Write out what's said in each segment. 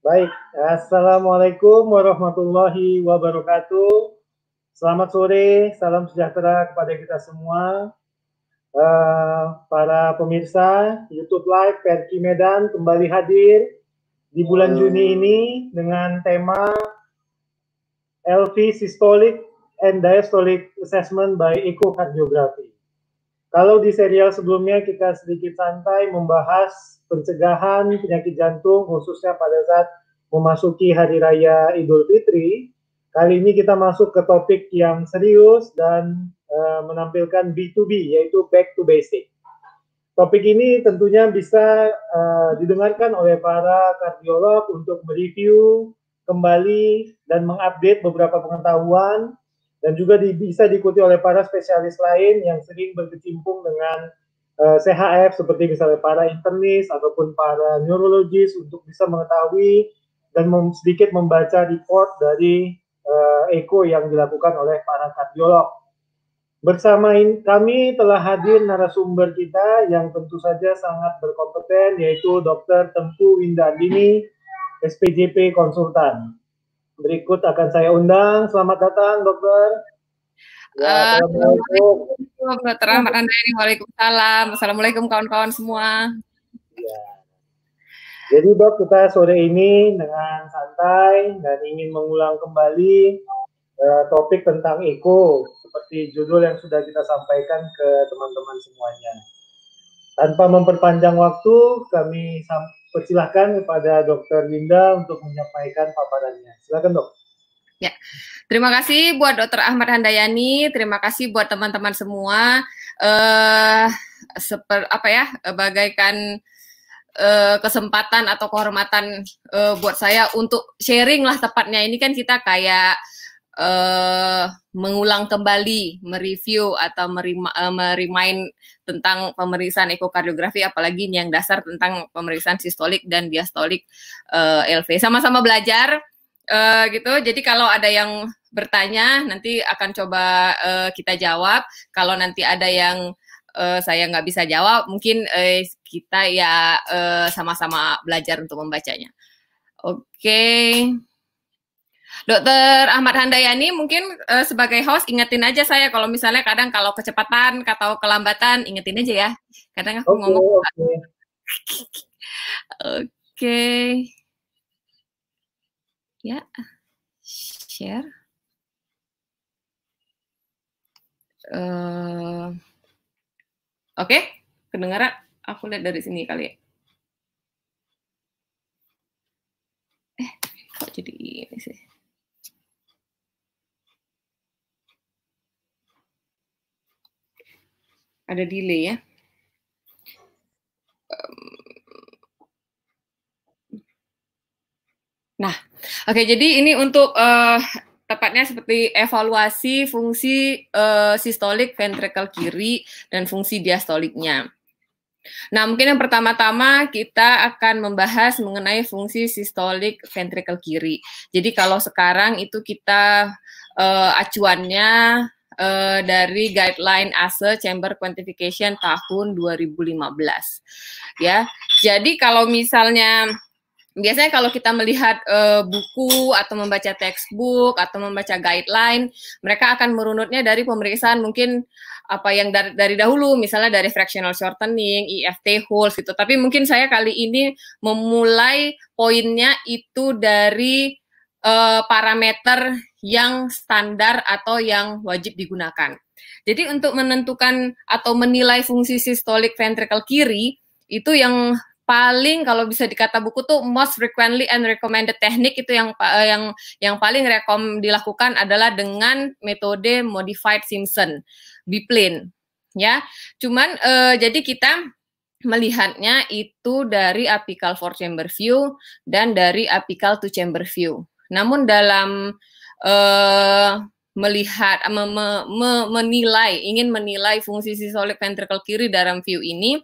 Baik, Assalamualaikum warahmatullahi wabarakatuh. Selamat sore, salam sejahtera kepada kita semua. Uh, para pemirsa YouTube Live Perki Medan kembali hadir di bulan Juni ini dengan tema LV Systolic and Diastolic Assessment by Echocardiography. Kalau di serial sebelumnya kita sedikit santai membahas pencegahan penyakit jantung khususnya pada saat memasuki hari raya Idul Fitri, kali ini kita masuk ke topik yang serius dan uh, menampilkan B2B yaitu back to basic. Topik ini tentunya bisa uh, didengarkan oleh para kardiolog untuk mereview kembali dan mengupdate beberapa pengetahuan dan juga di, bisa diikuti oleh para spesialis lain yang sering berkecimpung dengan uh, eh, CHF seperti misalnya para internis ataupun para neurologis untuk bisa mengetahui dan mem sedikit membaca report dari uh, eko yang dilakukan oleh para kardiolog. Bersama kami telah hadir narasumber kita yang tentu saja sangat berkompeten yaitu Dr. Tengku Windadini, SPJP Konsultan berikut akan saya undang. Selamat datang, dokter. Ya, eh, assalamualaikum. Waalaikumsalam. Assalamualaikum kawan-kawan semua. Ya. Jadi dok kita sore ini dengan santai dan ingin mengulang kembali uh, topik tentang eko seperti judul yang sudah kita sampaikan ke teman-teman semuanya. Tanpa memperpanjang waktu, kami persilahkan kepada Dokter Winda untuk menyampaikan paparannya. Silakan dok. Ya, terima kasih buat Dokter Ahmad Handayani, terima kasih buat teman-teman semua. uh, seper apa ya, bagaikan uh, kesempatan atau kehormatan uh, buat saya untuk sharing lah tepatnya ini kan kita kayak uh, mengulang kembali, mereview atau eh, merimain uh, tentang pemeriksaan ekokardiografi, apalagi yang dasar tentang pemeriksaan sistolik dan diastolik uh, eh, LV. Sama-sama belajar uh, gitu. Jadi kalau ada yang bertanya, nanti akan coba uh, kita jawab. Kalau nanti ada yang uh, saya nggak bisa jawab, mungkin uh, kita ya sama-sama uh, belajar untuk membacanya. Oke. Okay. Dokter Ahmad Handayani mungkin uh, sebagai host ingetin aja saya kalau misalnya kadang kalau kecepatan atau kelambatan ingetin aja ya. Kadang aku okay, ngomong. Oke. Okay. okay. Ya. Share. Uh, Oke, okay. kedengaran? Aku lihat dari sini kali ya. Eh, kok jadi ini sih? ada delay ya. Nah, oke okay, jadi ini untuk uh, tepatnya seperti evaluasi fungsi uh, sistolik ventrikel kiri dan fungsi diastoliknya. Nah, mungkin yang pertama-tama kita akan membahas mengenai fungsi sistolik ventrikel kiri. Jadi kalau sekarang itu kita uh, acuannya uh, dari guideline ASE Chamber Quantification tahun 2015. Ya. Jadi kalau misalnya biasanya kalau kita melihat uh, buku atau membaca textbook atau membaca guideline, mereka akan merunutnya dari pemeriksaan mungkin apa yang dari, dari dahulu, misalnya dari fractional shortening, EFT holes gitu. Tapi mungkin saya kali ini memulai poinnya itu dari uh, parameter yang standar atau yang wajib digunakan. Jadi untuk menentukan atau menilai fungsi sistolik ventrikel kiri itu yang paling kalau bisa dikata buku tuh most frequently and recommended teknik itu yang uh, yang yang paling rekom dilakukan adalah dengan metode modified Simpson biplane ya. Cuman uh, jadi kita melihatnya itu dari apical four chamber view dan dari apical two chamber view. Namun dalam uh, melihat eh, me, me, me, menilai ingin menilai fungsi sistolik ventrikel kiri dalam view ini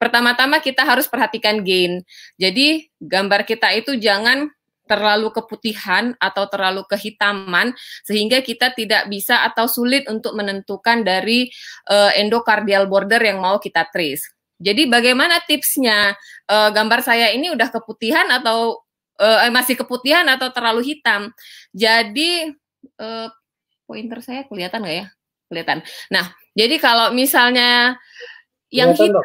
pertama-tama kita harus perhatikan gain jadi gambar kita itu jangan terlalu keputihan atau terlalu kehitaman sehingga kita tidak bisa atau sulit untuk menentukan dari uh, endokardial border yang mau kita trace jadi bagaimana tipsnya uh, gambar saya ini udah keputihan atau uh, masih keputihan atau terlalu hitam. Jadi uh, pointer saya kelihatan nggak ya? Kelihatan. Nah, jadi kalau misalnya yang hitam,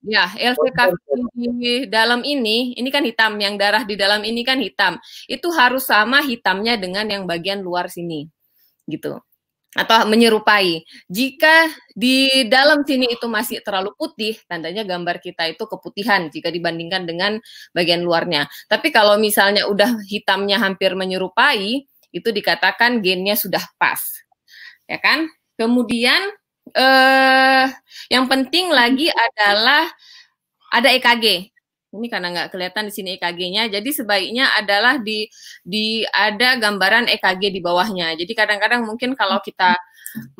ya LCK oh, di dalam ini, ini kan hitam, yang darah di dalam ini kan hitam. Itu harus sama hitamnya dengan yang bagian luar sini, gitu atau menyerupai. Jika di dalam sini itu masih terlalu putih, tandanya gambar kita itu keputihan jika dibandingkan dengan bagian luarnya. Tapi kalau misalnya udah hitamnya hampir menyerupai, itu dikatakan gennya sudah pas. Ya kan? Kemudian eh yang penting lagi adalah ada EKG ini karena nggak kelihatan di sini EKG-nya. Jadi sebaiknya adalah di di ada gambaran EKG di bawahnya. Jadi kadang-kadang mungkin kalau hmm. kita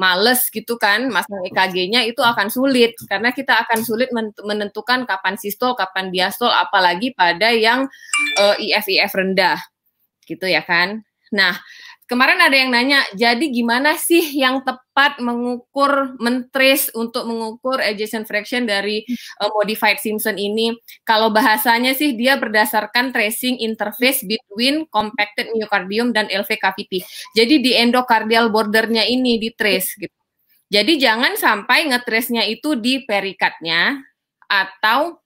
males gitu kan masang EKG-nya itu akan sulit karena kita akan sulit menentukan kapan sistol, kapan diastol apalagi pada yang eh, IF-IF uh, rendah. Gitu ya kan. Nah, Kemarin ada yang nanya, jadi gimana sih yang tepat mengukur mentris untuk mengukur adjacent fraction dari uh, modified Simpson ini? Kalau bahasanya sih dia berdasarkan tracing interface between compacted myocardium dan LV cavity. Jadi di endokardial bordernya ini di trace gitu. Jadi jangan sampai ngetrace nya itu di perikatnya atau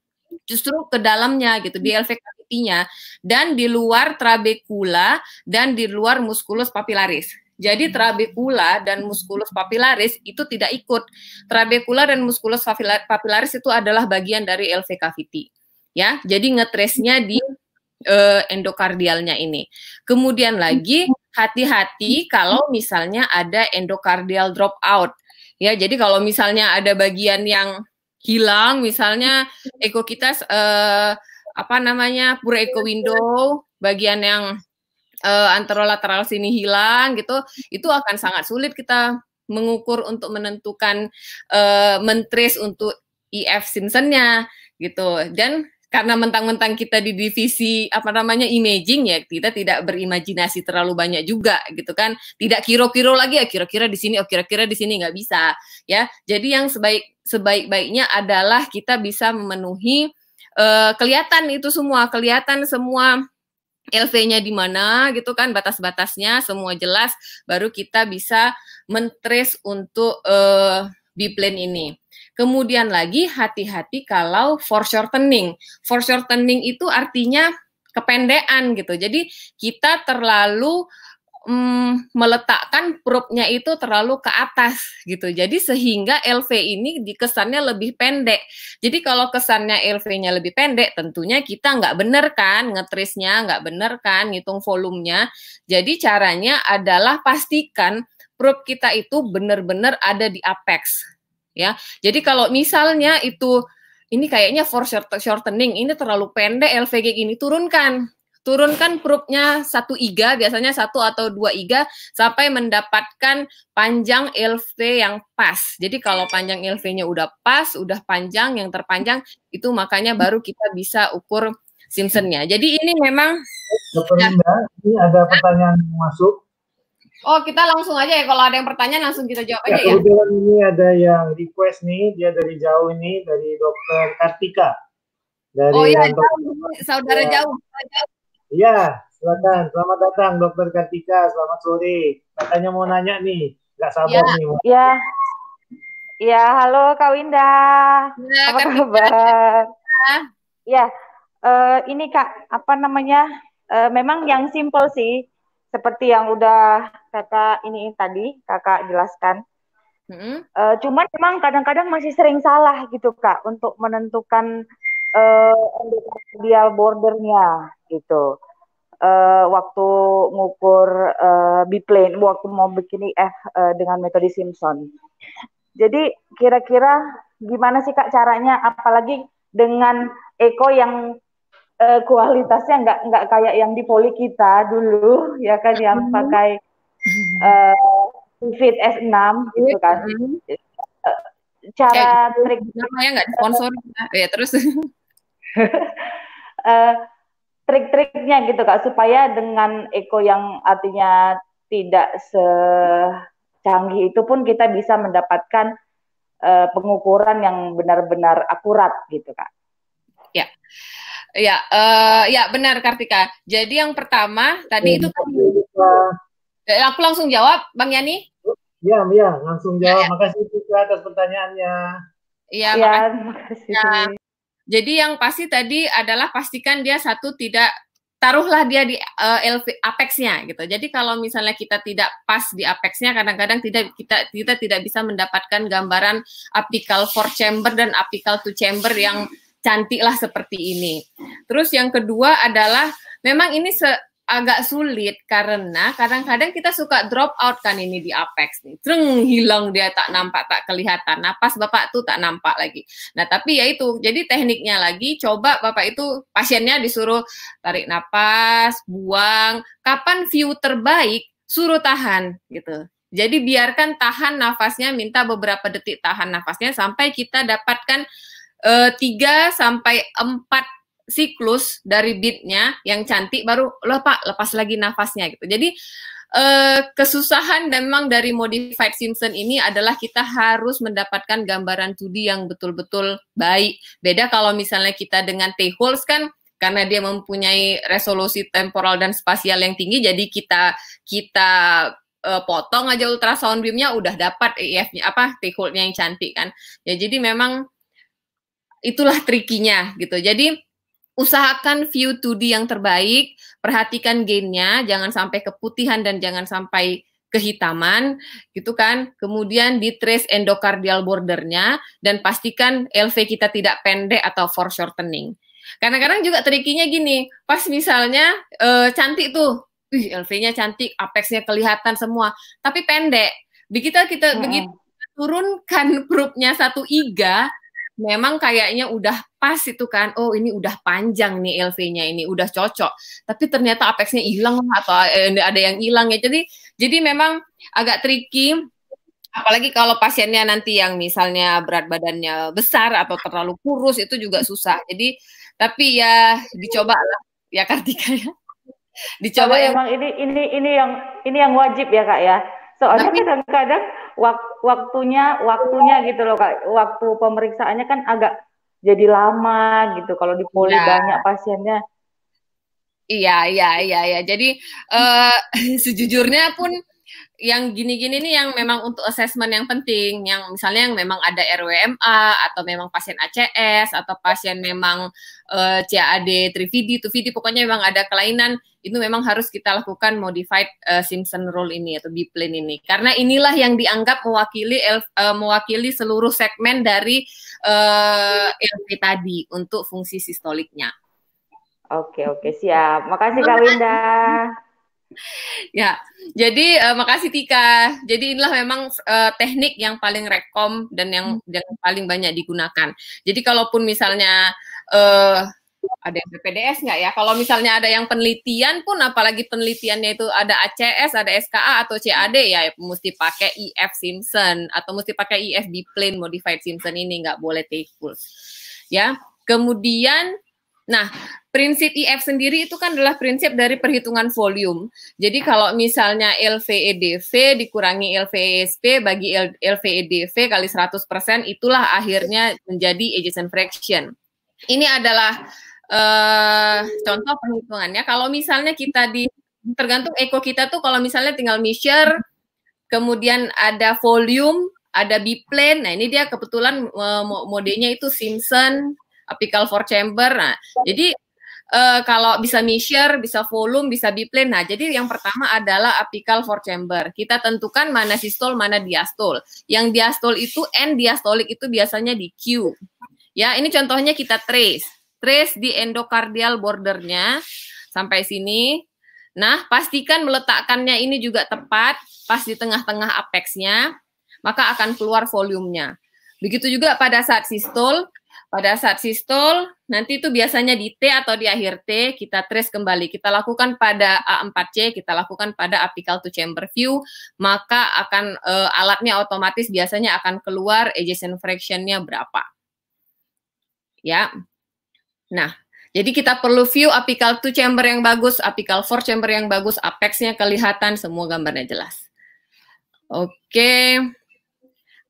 justru ke dalamnya gitu di LV cavity intinya dan di luar trabekula dan di luar musculus papillaris. Jadi trabekula dan musculus papillaris itu tidak ikut. Trabekula dan musculus papillaris itu adalah bagian dari LV cavity. Ya, jadi ngetresnya di uh, endokardialnya ini. Kemudian lagi hati-hati kalau misalnya ada endokardial dropout. Ya, jadi kalau misalnya ada bagian yang hilang misalnya eko kita uh, eh, apa namanya pure eco window bagian yang uh, eh, anterolateral sini hilang gitu itu akan sangat sulit kita mengukur untuk menentukan uh, mentris untuk ef Simpsonnya gitu dan karena mentang-mentang kita di divisi apa namanya imaging ya kita tidak berimajinasi terlalu banyak juga gitu kan tidak kiro-kiro lagi ya kira-kira di sini oh kira-kira di sini nggak bisa ya jadi yang sebaik sebaik-baiknya adalah kita bisa memenuhi Eh, kelihatan itu semua, kelihatan semua LV-nya di mana gitu kan batas-batasnya semua jelas baru kita bisa mentres untuk uh, eh, plan ini. Kemudian lagi hati-hati kalau for For shortening itu artinya kependean gitu. Jadi kita terlalu mm, meletakkan probe-nya itu terlalu ke atas gitu. Jadi sehingga LV ini dikesannya lebih pendek. Jadi kalau kesannya LV-nya lebih pendek, tentunya kita nggak bener kan ngetrisnya, nggak bener kan ngitung volumenya. Jadi caranya adalah pastikan probe kita itu benar-benar ada di apex ya. Jadi kalau misalnya itu ini kayaknya for shortening, ini terlalu pendek LVG ini turunkan turunkan perutnya satu iga, biasanya satu atau dua iga, sampai mendapatkan panjang LV yang pas. Jadi kalau panjang LV-nya udah pas, udah panjang, yang terpanjang, itu makanya baru kita bisa ukur Simpson-nya. Jadi ini memang... Dokter Linda, ini ada pertanyaan yang masuk. Oh, kita langsung aja ya. Kalau ada yang pertanyaan, langsung kita jawab ya, aja ya. Kebetulan ini ada yang request nih, dia dari jauh ini, dari dokter Kartika. Dari oh iya, iya. jauh, saudara ya. jauh. Iya, silakan. Selamat datang Dokter Kartika. Selamat sore. Katanya mau nanya nih, nggak sabar ya. nih. Iya. Iya, halo Kak Winda. Ya, apa Kartika. kabar? Iya. Uh, ini Kak, apa namanya? Uh, memang yang simple sih, seperti yang udah Kakak ini tadi Kakak jelaskan. Mm -hmm. uh, cuman memang kadang-kadang masih sering salah gitu Kak untuk menentukan uh, eh, endometrial bordernya gitu. Uh, waktu ngukur uh, biplane, waktu mau bikin f uh, dengan metode Simpson. Jadi kira-kira gimana sih kak caranya? Apalagi dengan Eko yang uh, kualitasnya nggak nggak kayak yang di poli kita dulu ya kan yang mm-hmm. pakai uh, Fit S6 gitu iya, kan. Mm-hmm. Cara eh, trik namanya nggak sponsor uh, ya terus Eh, trik-triknya gitu kak supaya dengan eko yang artinya tidak secanggih itu pun kita bisa mendapatkan eh, pengukuran yang benar-benar akurat gitu kak. Ya, ya, uh, ya benar Kartika. Jadi yang pertama tadi itu kan- aku langsung jawab Bang Yani. Iya, iya langsung jawab. Ya, ya. Makasih juga atas pertanyaannya. Iya, ya, makasih. Ya. Jadi yang pasti tadi adalah pastikan dia satu tidak taruhlah dia di uh, eh, LV, apex gitu. Jadi kalau misalnya kita tidak pas di apex kadang-kadang tidak kita kita tidak bisa mendapatkan gambaran apical four chamber dan apical two chamber yang cantiklah seperti ini. Terus yang kedua adalah memang ini se agak sulit karena kadang-kadang kita suka drop out kan ini di Apex nih. Treng hilang dia tak nampak, tak kelihatan. Napas Bapak tuh tak nampak lagi. Nah, tapi ya itu. Jadi tekniknya lagi coba Bapak itu pasiennya disuruh tarik napas, buang, kapan view terbaik suruh tahan gitu. Jadi biarkan tahan nafasnya minta beberapa detik tahan nafasnya sampai kita dapatkan 3 eh, sampai empat siklus dari beatnya yang cantik baru loh pak lepas lagi nafasnya gitu jadi eh, kesusahan memang dari modified Simpson ini adalah kita harus mendapatkan gambaran 2 yang betul-betul baik beda kalau misalnya kita dengan T-holes kan karena dia mempunyai resolusi temporal dan spasial yang tinggi jadi kita kita uh, potong aja ultrasound beamnya udah dapat EF-nya apa t holesnya yang cantik kan ya jadi memang itulah trikinya gitu jadi usahakan view 2D yang terbaik, perhatikan gainnya, jangan sampai keputihan dan jangan sampai kehitaman, gitu kan. Kemudian di trace endokardial bordernya dan pastikan LV kita tidak pendek atau foreshortening. Karena kadang juga trikinya gini, pas misalnya e, cantik tuh, wih LV-nya cantik, apexnya kelihatan semua, tapi pendek. Begitu kita hmm. begitu turunkan grupnya satu iga, memang kayaknya udah pas itu kan oh ini udah panjang nih LV-nya ini udah cocok tapi ternyata apexnya hilang atau eh, ada yang hilang ya jadi jadi memang agak tricky apalagi kalau pasiennya nanti yang misalnya berat badannya besar atau terlalu kurus itu juga susah jadi tapi ya dicoba lah ya Kartika ya dicoba ya. emang ini ini ini yang ini yang wajib ya kak ya soalnya kadang-kadang wak waktunya waktunya gitu loh kak waktu pemeriksaannya kan agak jadi lama gitu kalau di poli nah. banyak pasiennya iya iya iya iya jadi uh, sejujurnya pun yang gini-gini nih yang memang untuk assessment yang penting, yang misalnya yang memang ada RWMA atau memang pasien ACS atau pasien memang uh, eh, CAD, 3VD, 2VD, pokoknya memang ada kelainan itu memang harus kita lakukan modified uh, Simpson rule ini atau B-plane ini karena inilah yang dianggap mewakili uh, mewakili seluruh segmen dari uh, LV tadi untuk fungsi sistoliknya. Oke oke siap, makasih Kak Winda ya, jadi uh, makasih Tika. Jadi inilah memang uh, teknik yang paling rekom dan yang, hmm. yang paling banyak digunakan. Jadi kalaupun misalnya uh, ada yang BPDS nggak ya? Kalau misalnya ada yang penelitian pun, apalagi penelitiannya itu ada ACS, ada SKA atau CAD ya, mesti pakai IF e Simpson atau mesti pakai IF e Plain Modified Simpson ini nggak boleh take full. Ya, kemudian, nah prinsip IF sendiri itu kan adalah prinsip dari perhitungan volume. Jadi kalau misalnya LVEDV e dikurangi LVESP bagi LVEDV e kali 100% itulah akhirnya menjadi adjacent fraction. Ini adalah uh, contoh perhitungannya. Kalau misalnya kita di tergantung eko kita tuh kalau misalnya tinggal measure kemudian ada volume, ada biplane. Nah, ini dia kebetulan uh, modenya itu Simpson apical four chamber. Nah, jadi uh, kalau bisa measure, bisa volume, bisa biplane. Nah, jadi yang pertama adalah apical four chamber. Kita tentukan mana sistol, mana diastol. Yang diastol itu end diastolik itu biasanya di Q. Ya, ini contohnya kita trace. Trace di endokardial bordernya sampai sini. Nah, pastikan meletakkannya ini juga tepat, pas di tengah-tengah apexnya, maka akan keluar volumenya. Begitu juga pada saat sistol, pada saat sistol, nanti itu biasanya di T atau di akhir T, kita trace kembali. Kita lakukan pada A4C, kita lakukan pada apical to chamber view, maka akan e, alatnya otomatis biasanya akan keluar adjacent fraction-nya berapa. Ya. Nah, jadi kita perlu view apical to chamber yang bagus, apical four chamber yang bagus, apex-nya kelihatan, semua gambarnya jelas. Oke. Okay.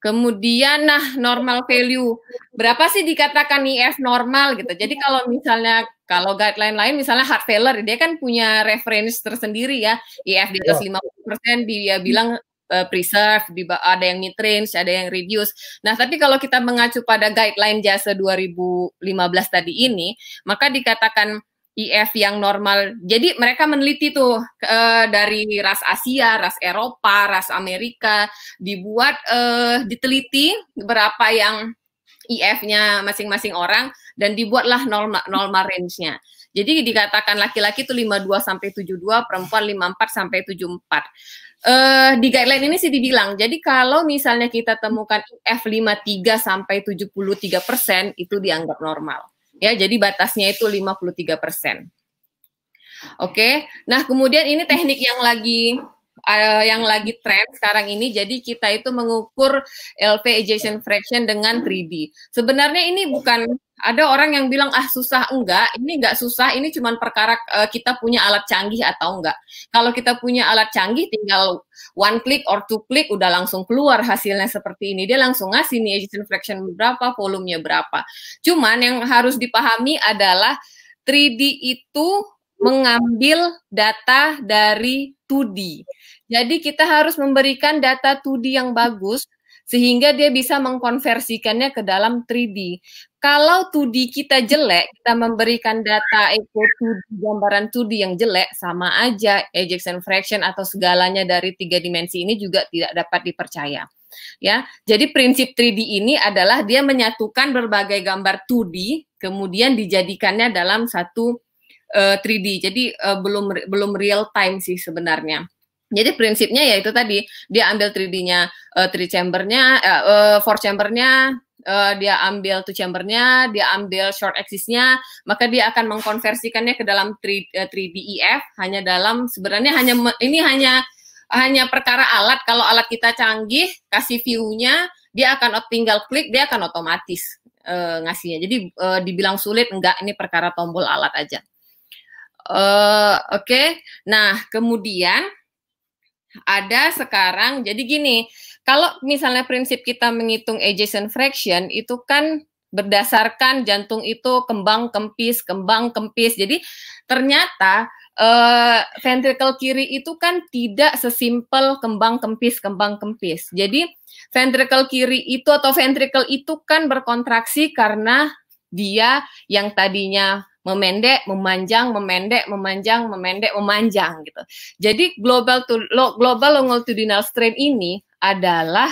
Kemudian nah normal value berapa sih dikatakan IF e normal gitu. Jadi iya. kalau misalnya kalau guideline lain misalnya heart failure dia kan punya reference tersendiri ya. IF e di atas 50% iya. dia bilang uh, preserve, di, ada yang mid range, ada yang reduce. Nah, tapi kalau kita mengacu pada guideline jasa 2015 tadi ini, maka dikatakan IF e yang normal. Jadi mereka meneliti tuh e, dari ras Asia, ras Eropa, ras Amerika dibuat e, diteliti berapa yang IF-nya e masing-masing orang dan dibuatlah normal normal range-nya. Jadi dikatakan laki-laki itu 52 sampai 72, perempuan 54 sampai 74. Uh, eh, di guideline ini sih dibilang, jadi kalau misalnya kita temukan e F53 sampai 73 persen, itu dianggap normal. Ya, jadi batasnya itu 53%. Oke. Nah, kemudian ini teknik yang lagi uh, yang lagi tren sekarang ini. Jadi kita itu mengukur LP Ejection fraction dengan 3D. Sebenarnya ini bukan ada orang yang bilang ah susah enggak, ini enggak susah, ini cuma perkara uh, kita punya alat canggih atau enggak. Kalau kita punya alat canggih tinggal one click or two click udah langsung keluar hasilnya seperti ini. Dia langsung ngasih nih Ejection fraction berapa, volumenya berapa. Cuman yang harus dipahami adalah 3D itu mengambil data dari 2D. Jadi kita harus memberikan data 2D yang bagus sehingga dia bisa mengkonversikannya ke dalam 3D. Kalau 2D kita jelek, kita memberikan data eco 2D, gambaran 2D yang jelek, sama aja ejection fraction atau segalanya dari tiga dimensi ini juga tidak dapat dipercaya. Ya, jadi prinsip 3D ini adalah dia menyatukan berbagai gambar 2D, kemudian dijadikannya dalam satu uh, eh, 3D. Jadi uh, belum belum real time sih sebenarnya. Jadi prinsipnya ya itu tadi dia ambil 3D-nya uh, 3 chambernya, uh, uh, 4 chambernya, uh, dia ambil chamber chambernya, dia ambil short axis-nya, maka dia akan mengkonversikannya ke dalam 3, uh, 3DEF hanya dalam sebenarnya hanya ini hanya hanya perkara alat. Kalau alat kita canggih, kasih view-nya, dia akan tinggal klik, dia akan otomatis uh, ngasihnya. Jadi uh, dibilang sulit enggak, ini perkara tombol alat aja. Eh, oke, okay. nah kemudian ada sekarang, jadi gini, kalau misalnya prinsip kita menghitung adjacent fraction itu kan berdasarkan jantung itu kembang kempis, kembang kempis. Jadi ternyata uh, eh, ventricle kiri itu kan tidak sesimpel kembang kempis, kembang kempis. Jadi ventricle kiri itu atau ventricle itu kan berkontraksi karena dia yang tadinya memendek, memanjang, memendek, memanjang, memendek, memanjang gitu. Jadi global to, global longitudinal strain ini adalah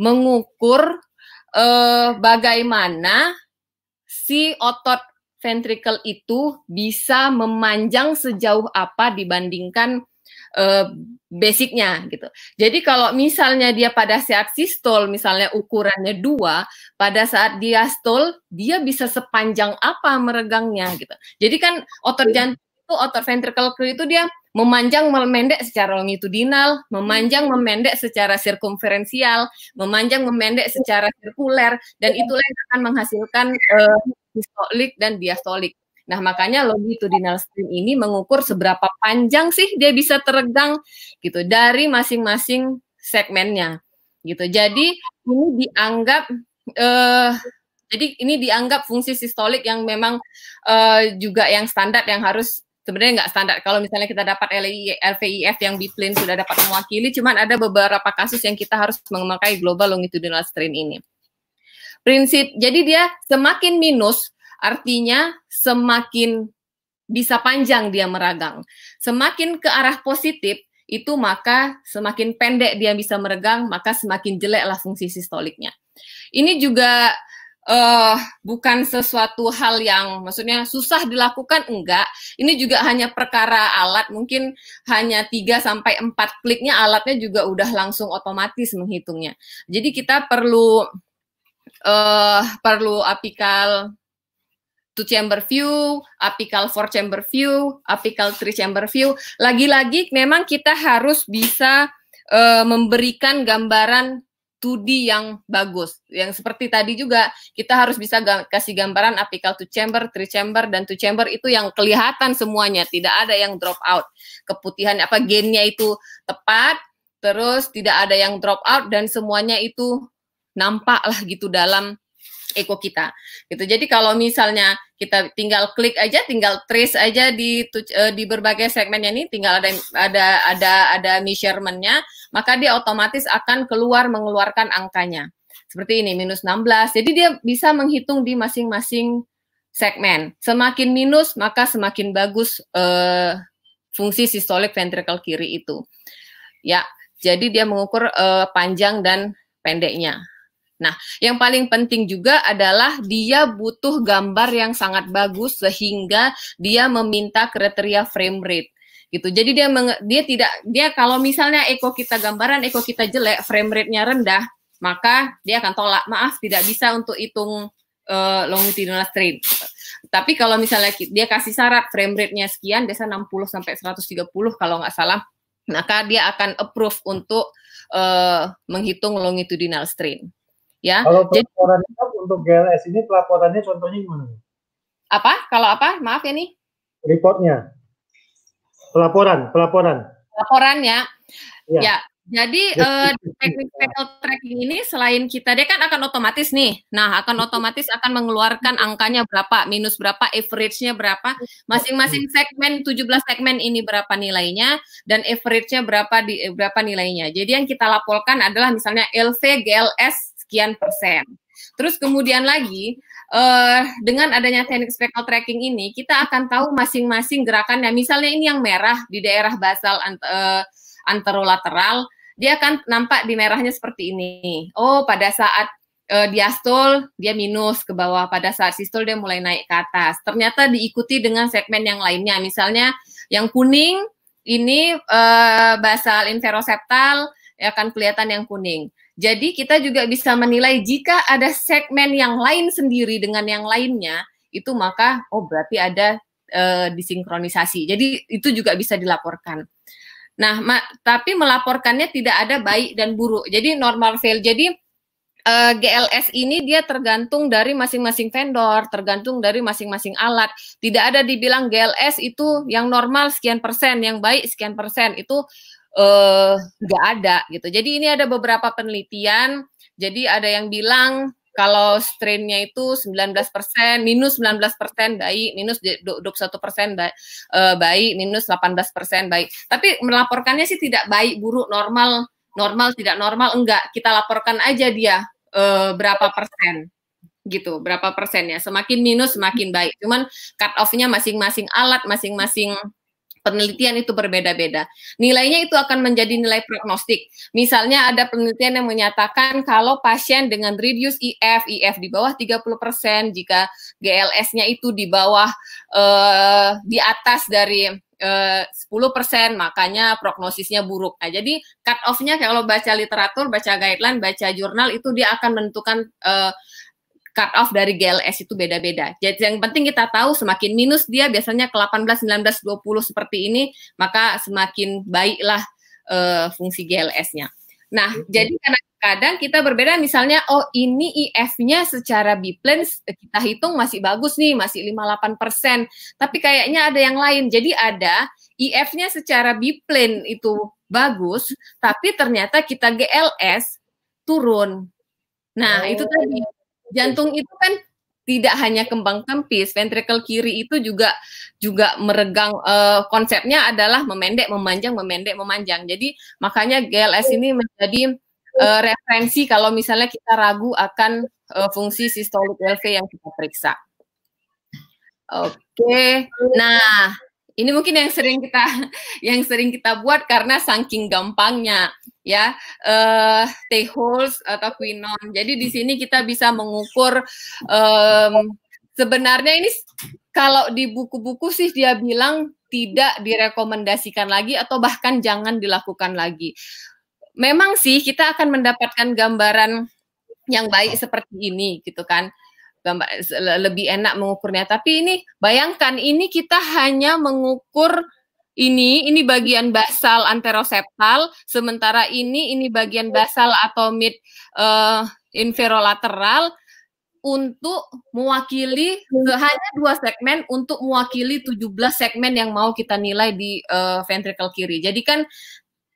mengukur eh, bagaimana si otot ventricle itu bisa memanjang sejauh apa dibandingkan Eh, basicnya gitu. Jadi kalau misalnya dia pada saat sistol misalnya ukurannya dua, pada saat dia stol dia bisa sepanjang apa meregangnya gitu. Jadi kan otot iya. jantung itu otot ventricle itu dia memanjang memendek secara longitudinal, memanjang iya. memendek secara sirkumferensial, memanjang memendek secara sirkuler dan iya. itulah yang akan menghasilkan uh, eh, sistolik dan diastolik. Nah, makanya longitudinal strain ini mengukur seberapa panjang sih dia bisa teregang gitu dari masing-masing segmennya gitu. Jadi ini dianggap eh, jadi ini dianggap fungsi sistolik yang memang eh, juga yang standar yang harus sebenarnya nggak standar. Kalau misalnya kita dapat LVI LVIF yang biplane sudah dapat mewakili, cuman ada beberapa kasus yang kita harus memakai global longitudinal strain ini. Prinsip, jadi dia semakin minus, Artinya semakin bisa panjang dia meragang, Semakin ke arah positif, itu maka semakin pendek dia bisa meregang, maka semakin jeleklah fungsi sistoliknya. Ini juga uh, bukan sesuatu hal yang maksudnya susah dilakukan enggak. Ini juga hanya perkara alat, mungkin hanya 3 sampai 4 kliknya alatnya juga udah langsung otomatis menghitungnya. Jadi kita perlu uh, perlu apikal two chamber view, apical four chamber view, apical three chamber view. Lagi-lagi memang kita harus bisa uh, memberikan gambaran 2D yang bagus. Yang seperti tadi juga kita harus bisa ga kasih gambaran apical two chamber, three chamber dan two chamber itu yang kelihatan semuanya, tidak ada yang drop out. Keputihan apa gennya itu tepat, terus tidak ada yang drop out dan semuanya itu nampak lah gitu dalam eko kita gitu. Jadi kalau misalnya kita tinggal klik aja, tinggal trace aja di eh, di berbagai segmennya ini, tinggal ada ada ada ada measurementnya, maka dia otomatis akan keluar mengeluarkan angkanya. Seperti ini minus 16. Jadi dia bisa menghitung di masing-masing segmen. Semakin minus maka semakin bagus eh, fungsi sistolik ventrikel kiri itu. Ya, jadi dia mengukur eh, panjang dan pendeknya Nah, yang paling penting juga adalah dia butuh gambar yang sangat bagus sehingga dia meminta kriteria frame rate gitu. Jadi dia dia tidak dia kalau misalnya eko kita gambaran eko kita jelek, frame rate-nya rendah, maka dia akan tolak. Maaf, tidak bisa untuk hitung uh, longitudinal strain. Tapi kalau misalnya dia kasih syarat frame rate-nya sekian, biasa 60 sampai 130 kalau nggak salah, maka dia akan approve untuk uh, menghitung longitudinal strain ya. Kalau pelaporan Jadi, untuk GLS ini pelaporannya contohnya gimana? Apa? Kalau apa? Maaf ya nih. Reportnya. Pelaporan, pelaporan. Pelaporannya. Ya. Iya. ya. Jadi uh, iya, eh, iya, technical tracking ini selain kita dia kan akan otomatis nih. Nah, akan otomatis akan mengeluarkan angkanya berapa, minus berapa, average-nya berapa, masing-masing segmen 17 segmen ini berapa nilainya dan average-nya berapa di eh, berapa nilainya. Jadi yang kita laporkan adalah misalnya LV, GLS, sekian persen. Terus kemudian lagi uh, dengan adanya teknik speckle tracking ini kita akan tahu masing-masing gerakannya. Misalnya ini yang merah di daerah basal ant uh, anterolateral dia akan nampak di merahnya seperti ini. Oh, pada saat uh, eh, diastol dia minus ke bawah, pada saat sistol dia mulai naik ke atas. Ternyata diikuti dengan segmen yang lainnya. Misalnya yang kuning ini uh, basal inferoseptal akan ya kelihatan yang kuning. Jadi kita juga bisa menilai jika ada segmen yang lain sendiri dengan yang lainnya, itu maka oh berarti ada e, disinkronisasi. Jadi itu juga bisa dilaporkan. Nah, ma tapi melaporkannya tidak ada baik dan buruk. Jadi normal fail. Jadi e, eh, GLS ini dia tergantung dari masing-masing vendor, tergantung dari masing-masing alat. Tidak ada dibilang GLS itu yang normal sekian persen, yang baik sekian persen. Itu Eh, nggak uh, ada gitu. Jadi ini ada beberapa penelitian. Jadi ada yang bilang kalau strainnya itu 19 persen, minus 19 persen baik, minus 21 persen baik, uh, baik, minus 18 persen baik. Tapi melaporkannya sih tidak baik, buruk, normal, normal, tidak normal, enggak. Kita laporkan aja dia uh, berapa persen gitu, berapa persennya. Semakin minus semakin baik. Cuman cut off-nya masing-masing alat, masing-masing penelitian itu berbeda-beda. Nilainya itu akan menjadi nilai prognostik. Misalnya ada penelitian yang menyatakan kalau pasien dengan reduce IF, e IF e di bawah 30% jika GLS-nya itu di bawah eh, di atas dari eh, 10% makanya prognosisnya buruk. Nah, jadi cut off-nya kalau baca literatur, baca guideline, baca jurnal itu dia akan menentukan eh, cut off dari GLS itu beda-beda. Jadi yang penting kita tahu semakin minus dia biasanya ke 18, 19, 20 seperti ini, maka semakin baiklah uh, fungsi GLS-nya. Nah, mm jadi kadang-kadang kita berbeda misalnya oh ini IF-nya secara biplan eh, kita hitung masih bagus nih, masih 58%, tapi kayaknya ada yang lain. Jadi ada IF-nya secara biplan itu bagus, tapi ternyata kita GLS turun. Nah, oh. itu tadi jantung itu kan tidak hanya kembang kempis, ventrikel kiri itu juga juga meregang uh, konsepnya adalah memendek, memanjang, memendek, memanjang. Jadi makanya GLS ini menjadi uh, referensi kalau misalnya kita ragu akan uh, fungsi sistolik LV yang kita periksa. Oke. Okay. Nah, ini mungkin yang sering kita yang sering kita buat karena saking gampangnya ya uh, holes atau quinon. Jadi di sini kita bisa mengukur um, sebenarnya ini kalau di buku-buku sih dia bilang tidak direkomendasikan lagi atau bahkan jangan dilakukan lagi. Memang sih kita akan mendapatkan gambaran yang baik seperti ini gitu kan gambar lebih enak mengukurnya. Tapi ini bayangkan ini kita hanya mengukur ini ini bagian basal anteroseptal, sementara ini ini bagian basal atau mid uh, eh, inferolateral untuk mewakili hmm. hanya dua segmen untuk mewakili 17 segmen yang mau kita nilai di uh, eh, ventricle kiri. Jadi kan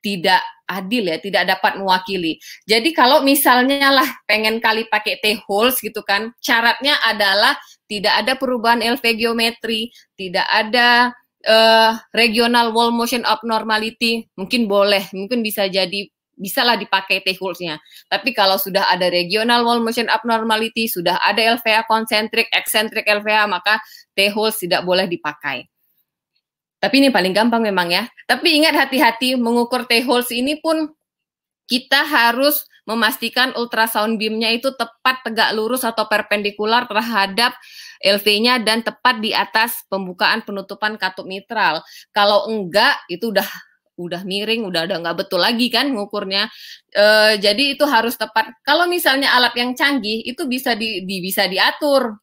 tidak adil ya, tidak dapat mewakili. Jadi kalau misalnya lah pengen kali pakai T-holes gitu kan, syaratnya adalah tidak ada perubahan LV geometri, tidak ada uh, regional wall motion abnormality, mungkin boleh, mungkin bisa jadi bisalah dipakai t holesnya Tapi kalau sudah ada regional wall motion abnormality, sudah ada LVA konsentrik, eksentrik LVA, maka T-holes tidak boleh dipakai. Tapi ini paling gampang memang ya. Tapi ingat hati-hati mengukur T-holes ini pun kita harus memastikan ultrasound beamnya itu tepat tegak lurus atau perpendikular terhadap LV-nya dan tepat di atas pembukaan penutupan katup mitral. Kalau enggak itu udah udah miring, udah udah nggak betul lagi kan mengukurnya. E, eh, jadi itu harus tepat. Kalau misalnya alat yang canggih itu bisa di, di bisa diatur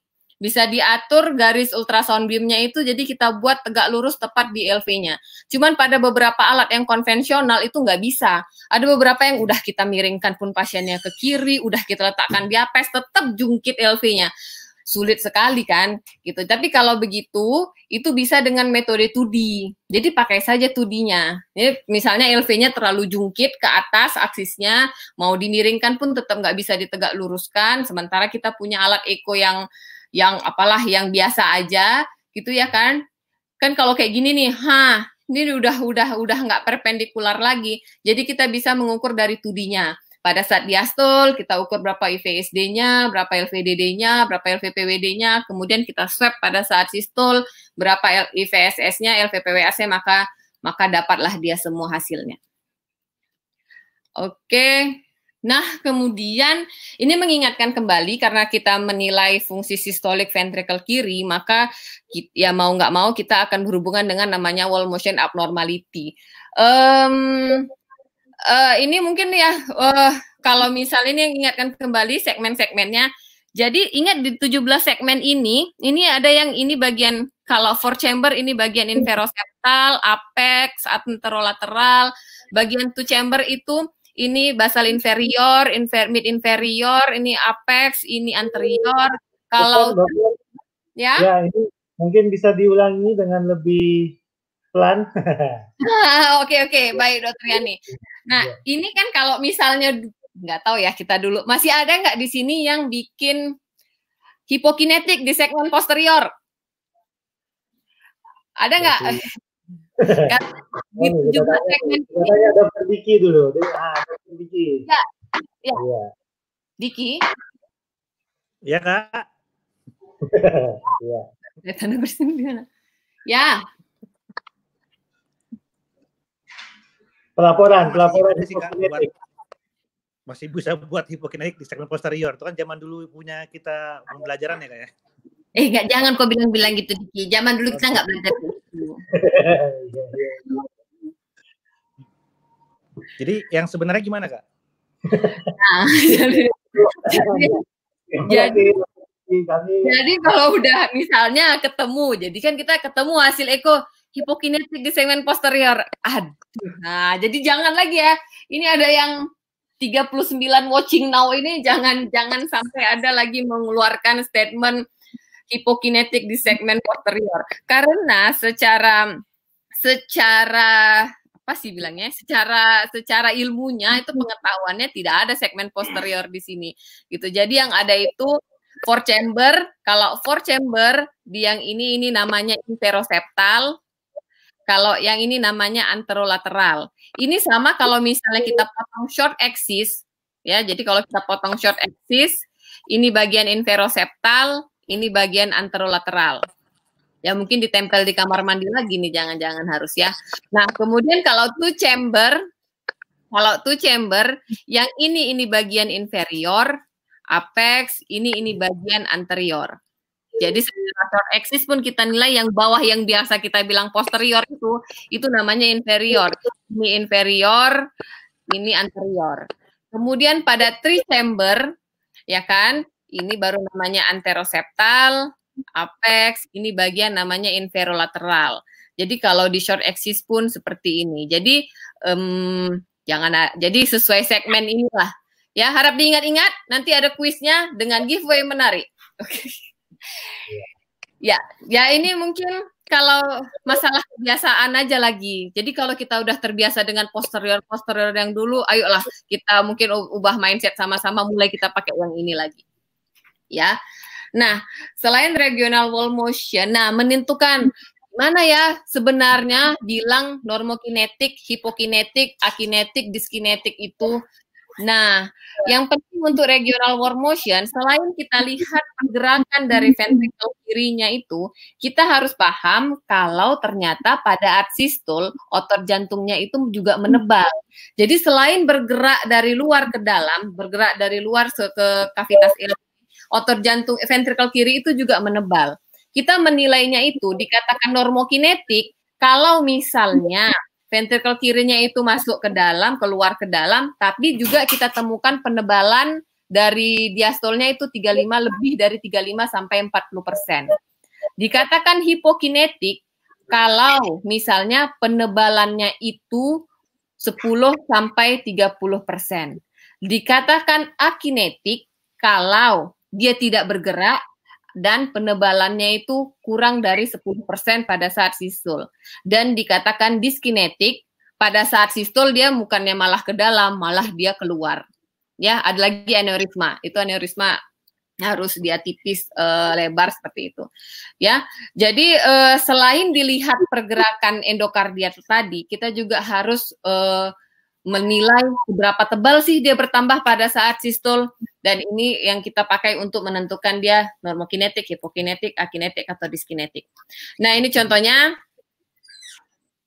bisa diatur garis ultrasound beamnya itu jadi kita buat tegak lurus tepat di LV-nya. Cuman pada beberapa alat yang konvensional itu nggak bisa. Ada beberapa yang udah kita miringkan pun pasiennya ke kiri, udah kita letakkan di apes, tetap jungkit LV-nya. Sulit sekali kan, gitu. Tapi kalau begitu, itu bisa dengan metode 2D. Jadi pakai saja 2D-nya. misalnya LV-nya terlalu jungkit ke atas aksisnya, mau dimiringkan pun tetap nggak bisa ditegak luruskan. Sementara kita punya alat eco yang yang apalah yang biasa aja gitu ya kan kan kalau kayak gini nih ha ini udah udah udah nggak perpendikular lagi jadi kita bisa mengukur dari tudinya pada saat diastol kita ukur berapa IVSD-nya, berapa LVDD-nya, berapa LVPWD-nya, kemudian kita swab pada saat sistol berapa IVSS-nya, lvpws nya maka maka dapatlah dia semua hasilnya. Oke. Okay. Nah, kemudian ini mengingatkan kembali karena kita menilai fungsi sistolik ventrikel kiri, maka ya mau nggak mau kita akan berhubungan dengan namanya wall motion abnormality. Um, uh, ini mungkin ya uh, kalau misalnya ini ingatkan kembali segmen-segmennya. Jadi ingat di 17 segmen ini, ini ada yang ini bagian kalau four chamber ini bagian hmm. inferoseptal, apex, anterolateral, bagian two chamber itu ini basal inferior, infer, mid inferior, ini apex, ini anterior. Kalau ya? ya ini mungkin bisa diulangi dengan lebih pelan. Oke oke, baik Dokter iya. Yani. Nah ya. ini kan kalau misalnya nggak tahu ya kita dulu masih ada nggak di sini yang bikin hipokinetik di segmen posterior? Ada nggak? ya, oh, juga segmen ini. Katanya dokter Diki dulu. Ah, dokter Diki. Ya, ya. Diki. Ya, Kak. Iya. saya aku gimana? Ya. Pelaporan, pelaporan masih, hipokinetik. masih bisa buat hipokinetik di segmen posterior. Itu kan zaman dulu punya kita pembelajaran ya, Kak ya? Eh enggak jangan kau bilang-bilang gitu Diki. Zaman dulu kita nggak belajar itu. Iya, iya. Jadi yang sebenarnya gimana kak? Nah, jadi, jadi, jadi kalau udah misalnya ketemu, jadi kan kita ketemu hasil eko hipokinetik di segmen posterior. Aduh, nah jadi jangan lagi ya. Ini ada yang 39 watching now ini jangan jangan sampai ada lagi mengeluarkan statement hipokinetik di segmen posterior karena secara secara apa sih bilangnya secara secara ilmunya itu hmm. pengetahuannya tidak ada segmen posterior di sini gitu jadi yang ada itu four chamber kalau four chamber di yang ini ini namanya interoseptal kalau yang ini namanya anterolateral ini sama kalau misalnya kita potong short axis ya jadi kalau kita potong short axis ini bagian inferoseptal ini bagian anterolateral. Ya mungkin ditempel di kamar mandi lagi nih, jangan-jangan harus ya. Nah kemudian kalau tuh chamber, kalau tuh chamber, yang ini ini bagian inferior, apex, ini ini bagian anterior. Jadi separator eksis pun kita nilai yang bawah yang biasa kita bilang posterior itu, itu namanya inferior. Ini inferior, ini anterior. Kemudian pada three chamber, ya kan? ini baru namanya anteroseptal, apex, ini bagian namanya inferolateral. Jadi kalau di short axis pun seperti ini. Jadi um, jangan jadi sesuai segmen inilah. Ya, harap diingat-ingat nanti ada kuisnya dengan giveaway menarik. Okay. Iya. Ya, ya ini mungkin kalau masalah kebiasaan aja lagi. Jadi kalau kita udah terbiasa dengan posterior-posterior yang dulu, ayolah kita mungkin ubah mindset sama-sama mulai kita pakai yang ini lagi ya. Nah, selain regional wall motion, nah menentukan mana ya sebenarnya bilang normokinetik, hipokinetik, akinetik, diskinetik itu. Nah, yang penting untuk regional wall motion, selain kita lihat pergerakan dari ventrikel kirinya itu, kita harus paham kalau ternyata pada aksistol otot jantungnya itu juga menebal. Jadi selain bergerak dari luar ke dalam, bergerak dari luar ke, ke kavitas ilmu otot jantung eh, ventrikel kiri itu juga menebal. Kita menilainya itu dikatakan normokinetik kalau misalnya ventrikel kirinya itu masuk ke dalam, keluar ke dalam, tapi juga kita temukan penebalan dari diastolnya itu 35 lebih dari 35 sampai 40 persen. Dikatakan hipokinetik kalau misalnya penebalannya itu 10 sampai 30 persen. Dikatakan akinetik kalau dia tidak bergerak dan penebalannya itu kurang dari 10% pada saat sistol dan dikatakan diskinetik pada saat sistol dia bukannya malah ke dalam malah dia keluar ya ada lagi aneurisma itu aneurisma harus dia tipis uh, lebar seperti itu ya jadi uh, selain dilihat pergerakan endokardiat tadi kita juga harus uh, menilai seberapa tebal sih dia bertambah pada saat sistol dan ini yang kita pakai untuk menentukan dia normokinetik, hipokinetik, akinetik atau diskinetik. Nah, ini contohnya.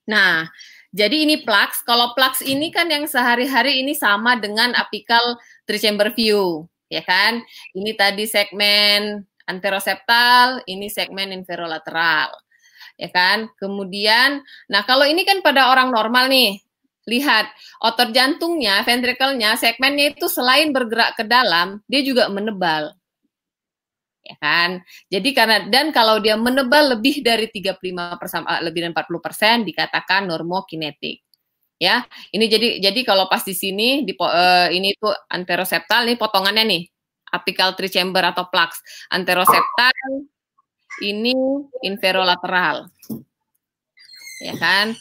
Nah, jadi ini plax. Kalau plax ini kan yang sehari-hari ini sama dengan apical three chamber view, ya kan? Ini tadi segmen anteroseptal, ini segmen inferolateral. Ya kan? Kemudian, nah kalau ini kan pada orang normal nih, Lihat, otot jantungnya, ventrikelnya, segmennya itu selain bergerak ke dalam, dia juga menebal. Ya kan? Jadi karena dan kalau dia menebal lebih dari 35 persen, eh, lebih dari 40 persen dikatakan normokinetik. Ya, ini jadi jadi kalau pas di sini di eh, ini itu anteroseptal ini potongannya nih apical trichamber atau plax, anteroseptal ini inferolateral ya kan?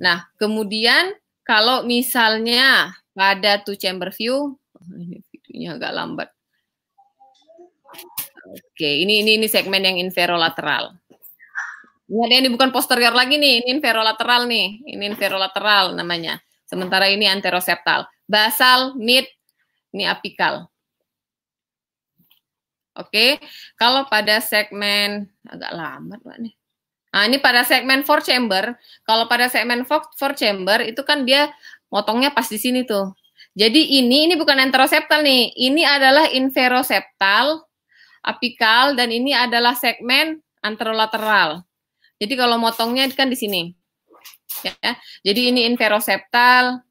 Nah, kemudian kalau misalnya pada two chamber view, oh, ini videonya agak lambat. Oke, ini ini ini segmen yang inferolateral. Ini ada ini bukan posterior lagi nih, ini inferolateral nih, ini inferolateral namanya. Sementara ini anteroseptal. Basal, mid, ini apikal. Oke, kalau pada segmen agak lambat Pak nih. Nah, ini pada segmen four chamber. Kalau pada segmen four, chamber itu kan dia motongnya pas di sini tuh. Jadi ini ini bukan enteroseptal nih. Ini adalah inferoseptal, apikal dan ini adalah segmen anterolateral. Jadi kalau motongnya kan di sini. Ya. Jadi ini inferoseptal,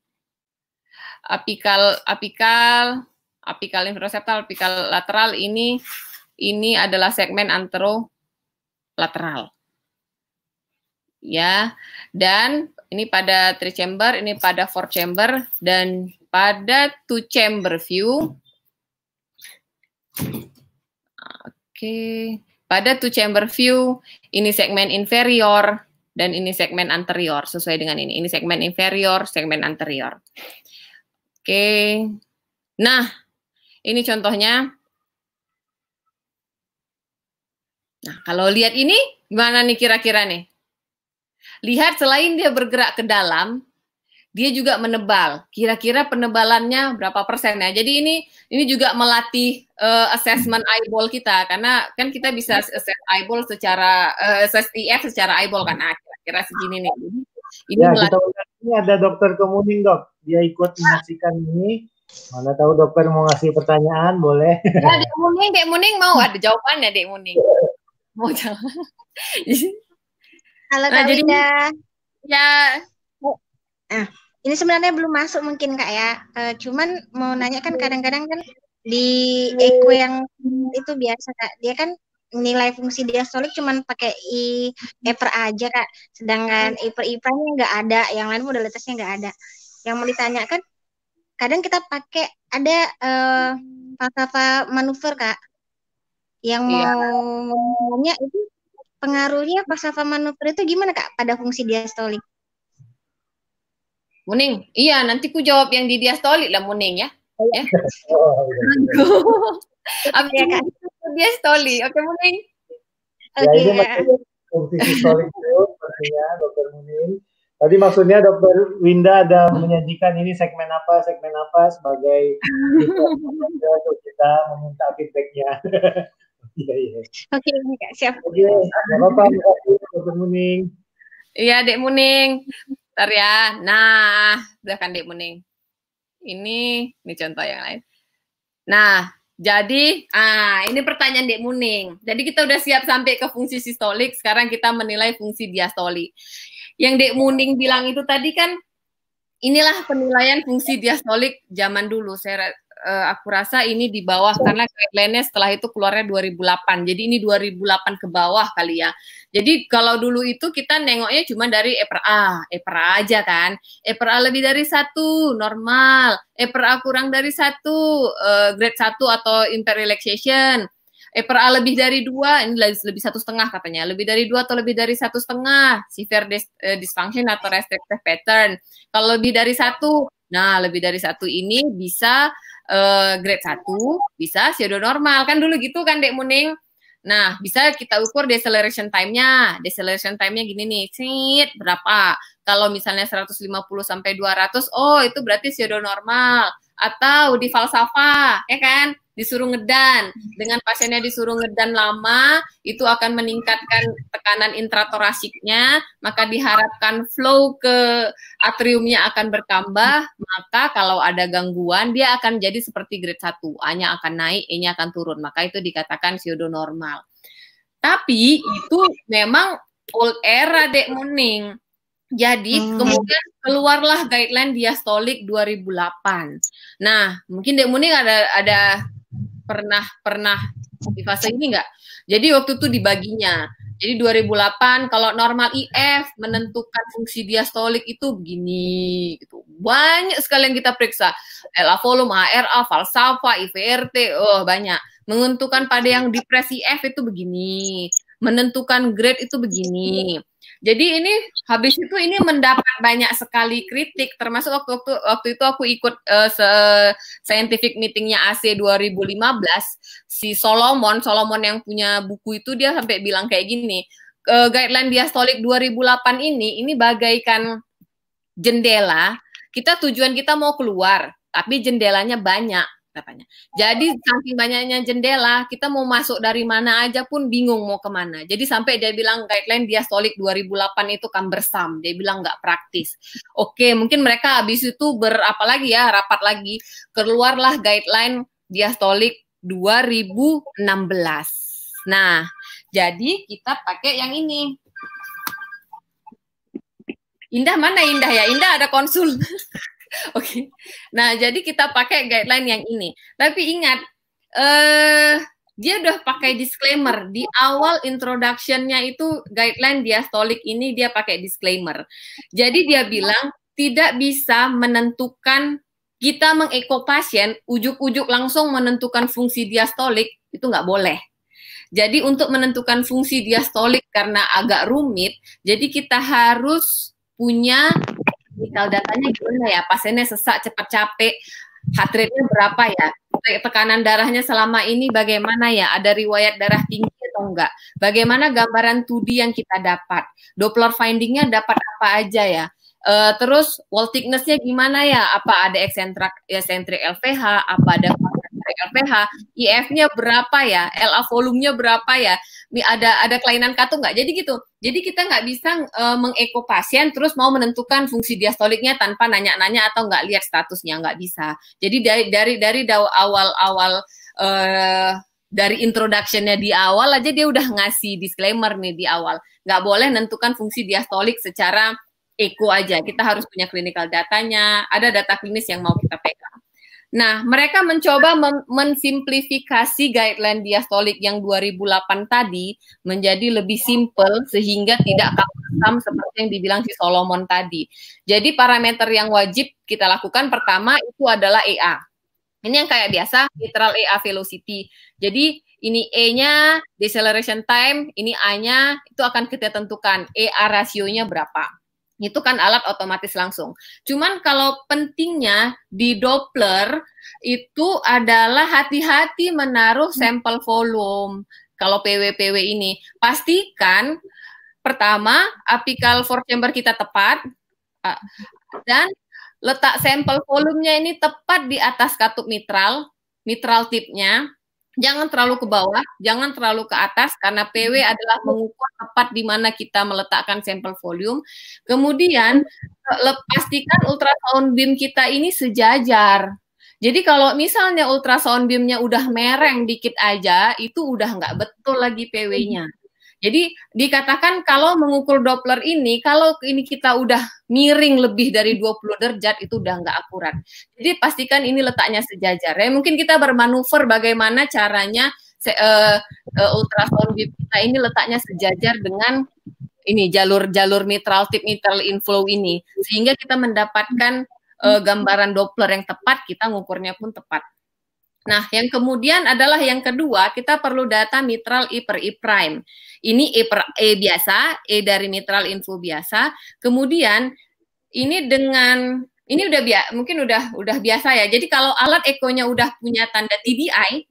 apikal apikal, apikal inferoseptal, apikal lateral ini ini adalah segmen anterolateral ya. Dan ini pada three chamber, ini pada four chamber dan pada two chamber view. Oke, pada two chamber view ini segmen inferior dan ini segmen anterior sesuai dengan ini. Ini segmen inferior, segmen anterior. Oke. Nah, ini contohnya. Nah, kalau lihat ini gimana nih kira-kira nih? Lihat selain dia bergerak ke dalam, dia juga menebal. Kira-kira penebalannya berapa persen ya? Jadi ini ini juga melatih uh, assessment eyeball kita karena kan kita bisa iya. assess eyeball secara uh, assess IF secara eyeball kan nah, kira-kira segini nih. Ini ya, melatih. Kita, ini ada dokter Kemuning dok, dia ikut menyaksikan ini. Mana tahu dokter mau ngasih pertanyaan, boleh. Ya, Dek Muning, Dek Muning mau ada jawabannya Dek Muning. Mau jawab. Halo Kak nah, jadi, Ya. Nah, ini sebenarnya belum masuk mungkin Kak ya. E, cuman mau nanya kan kadang-kadang kan di Eko yang itu biasa Kak, dia kan nilai fungsi diastolik cuman pakai i eper aja Kak. Sedangkan hmm. I per I nya nggak ada, yang lain modalitasnya nggak ada. Yang mau ditanya kan kadang kita pakai ada uh, eh, apa falsafah manuver Kak yang iya. mau ya. itu pengaruhnya pasava manuver itu gimana kak pada fungsi diastolik? Muning, iya nanti ku jawab yang di diastolik lah Muning ya. Oh, iya. ya. Iya, kak? Diastolik, oke Muning. Oke. Okay. Ya, diastolik itu dokter Muning. Tadi maksudnya dokter Winda ada menyajikan ini segmen apa, segmen apa sebagai kita meminta feedbacknya. Iya, iya. Oke kak siap. Oke. Gak apa-apa. Muning. Iya Dek Muning. Ntar ya. Nah, udah kan, Dek Muning. Ini, ini contoh yang lain. Nah, jadi, ah ini pertanyaan Dek Muning. Jadi kita udah siap sampai ke fungsi sistolik, sekarang kita menilai fungsi diastolik. Yang Dek Muning bilang itu tadi kan, inilah penilaian fungsi diastolik zaman dulu. Saya uh, aku rasa ini di bawah karena guideline-nya setelah itu keluarnya 2008. Jadi ini 2008 ke bawah kali ya. Jadi kalau dulu itu kita nengoknya cuma dari e A EPRA, A aja kan. E A lebih dari satu normal, e A kurang dari satu uh, grade 1 atau imper relaxation. A lebih dari dua, ini lebih satu setengah katanya, lebih dari dua atau lebih dari satu setengah, severe dis, eh, dysfunction atau restrictive pattern. Kalau lebih dari satu, nah lebih dari satu ini bisa uh, grade 1 bisa pseudo normal kan dulu gitu kan Dek Muning. Nah, bisa kita ukur deceleration time-nya. Deceleration time-nya gini nih, cit, berapa? Kalau misalnya 150 sampai 200, oh itu berarti pseudo normal atau di falsafah, ya kan? Disuruh ngedan. Dengan pasiennya disuruh ngedan lama, itu akan meningkatkan tekanan intratorasiknya, maka diharapkan flow ke atriumnya akan bertambah, maka kalau ada gangguan, dia akan jadi seperti grade satu A-nya akan naik, E-nya akan turun. Maka itu dikatakan normal Tapi itu memang old era, Dek Muning jadi hmm. kemudian keluarlah guideline diastolik 2008. Nah, mungkin Dek Muni ada ada pernah pernah di fase ini enggak? Jadi waktu itu dibaginya. Jadi 2008 kalau normal IF menentukan fungsi diastolik itu begini gitu. Banyak sekali yang kita periksa. LA volume, HRA, falsafa, IVRT, oh banyak. Menentukan pada yang depresi F itu begini. Menentukan grade itu begini jadi ini habis itu ini mendapat banyak sekali kritik termasuk waktu waktu, waktu itu aku ikut uh, se scientific meetingnya AC 2015 si Solomon Solomon yang punya buku itu dia sampai bilang kayak gini uh, guideline diastolik 2008 ini ini bagaikan jendela kita tujuan kita mau keluar tapi jendelanya banyak katanya. Jadi saking banyaknya jendela, kita mau masuk dari mana aja pun bingung mau kemana. Jadi sampai dia bilang guideline dia solid 2008 itu kan bersam. dia bilang nggak praktis. Oke, mungkin mereka habis itu berapa lagi ya, rapat lagi, keluarlah guideline diastolik 2016. Nah, jadi kita pakai yang ini. Indah mana Indah ya? Indah ada konsul. Oke. Okay. Nah, jadi kita pakai guideline yang ini. Tapi ingat, eh dia udah pakai disclaimer di awal introductionnya itu guideline diastolik ini dia pakai disclaimer. Jadi dia bilang tidak bisa menentukan kita mengeko pasien ujuk-ujuk langsung menentukan fungsi diastolik itu nggak boleh. Jadi untuk menentukan fungsi diastolik karena agak rumit, jadi kita harus punya vital datanya gimana ya? Pasiennya sesak, cepat capek, heart rate-nya berapa ya? Tekanan darahnya selama ini bagaimana ya? Ada riwayat darah tinggi atau enggak? Bagaimana gambaran 2D yang kita dapat? Doppler finding-nya dapat apa aja ya? Uh, terus wall thickness-nya gimana ya? Apa ada eksentrik, eksentrik LVH? Apa ada LPH, IF-nya berapa ya, LA volume-nya berapa ya, ada ada kelainan katu nggak? Jadi gitu. Jadi kita nggak bisa e, eh, mengeko pasien terus mau menentukan fungsi diastoliknya tanpa nanya-nanya atau nggak lihat statusnya nggak bisa. Jadi dari dari dari awal-awal e, dari introductionnya di awal aja dia udah ngasih disclaimer nih di awal. Nggak boleh menentukan fungsi diastolik secara eko aja. Kita harus punya clinical datanya, ada data klinis yang mau kita pegang. Nah, mereka mencoba mensimplifikasi guideline diastolik yang 2008 tadi menjadi lebih simpel sehingga tidak kaku seperti yang dibilang si Solomon tadi. Jadi parameter yang wajib kita lakukan pertama itu adalah EA. Ini yang kayak biasa, literal EA velocity. Jadi ini E-nya deceleration time, ini A-nya itu akan kita tentukan EA rasionya berapa itu kan alat otomatis langsung. Cuman kalau pentingnya di Doppler itu adalah hati-hati menaruh hmm. sampel volume kalau PW-PW ini. Pastikan pertama apical for chamber kita tepat dan letak sampel volumenya ini tepat di atas katup mitral, mitral tipnya Jangan terlalu ke bawah, jangan terlalu ke atas karena PW hmm. adalah mengukur tepat di mana kita meletakkan sampel volume. Kemudian eh, pastikan ultrasound beam kita ini sejajar. Jadi kalau misalnya ultrasound beamnya udah mereng dikit aja, itu udah nggak betul lagi PW-nya. Jadi dikatakan kalau mengukur Doppler ini, kalau ini kita udah miring lebih dari 20 hmm. derajat itu udah nggak akurat. Jadi pastikan ini letaknya sejajar. Ya, mungkin kita bermanuver bagaimana caranya uh, uh, ultrasound beam kita ini letaknya sejajar dengan ini jalur-jalur mitral tip mitral inflow ini sehingga kita mendapatkan uh, gambaran Doppler yang tepat, kita ngukurnya pun tepat. Nah, yang kemudian adalah yang kedua, kita perlu data mitral I per I prime. Ini E, per, e biasa, E dari mitral info biasa. Kemudian ini dengan ini udah biasa, mungkin udah udah biasa ya. Jadi kalau alat ekonya udah punya tanda TDI,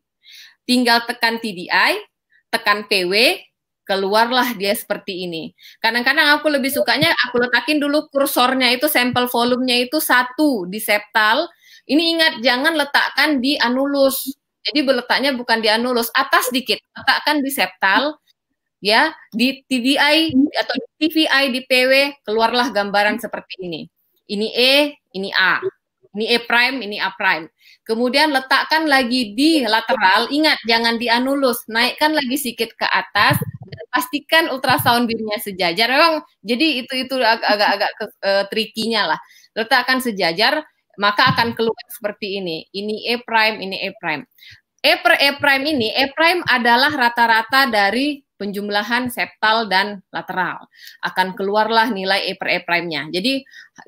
tinggal tekan TDI, tekan PW, keluarlah dia seperti ini. Kadang-kadang aku lebih sukanya aku letakin dulu kursornya itu sampel volumenya itu satu di septal, ini ingat jangan letakkan di anulus. Jadi beletaknya bukan di anulus, atas dikit. Letakkan di septal ya, di TDI atau di TVI di PW keluarlah gambaran seperti ini. Ini E, ini A. Ini E prime, ini A prime. Kemudian letakkan lagi di lateral, ingat jangan di anulus, naikkan lagi sedikit ke atas, dan pastikan ultrasound birnya sejajar. Memang jadi itu itu agak-agak agak, agak, agak eh, trikinya lah. Letakkan sejajar, maka akan keluar seperti ini. Ini E prime, ini E prime. E per E prime ini, E prime adalah rata-rata dari penjumlahan septal dan lateral. Akan keluarlah nilai E per E prime-nya. Jadi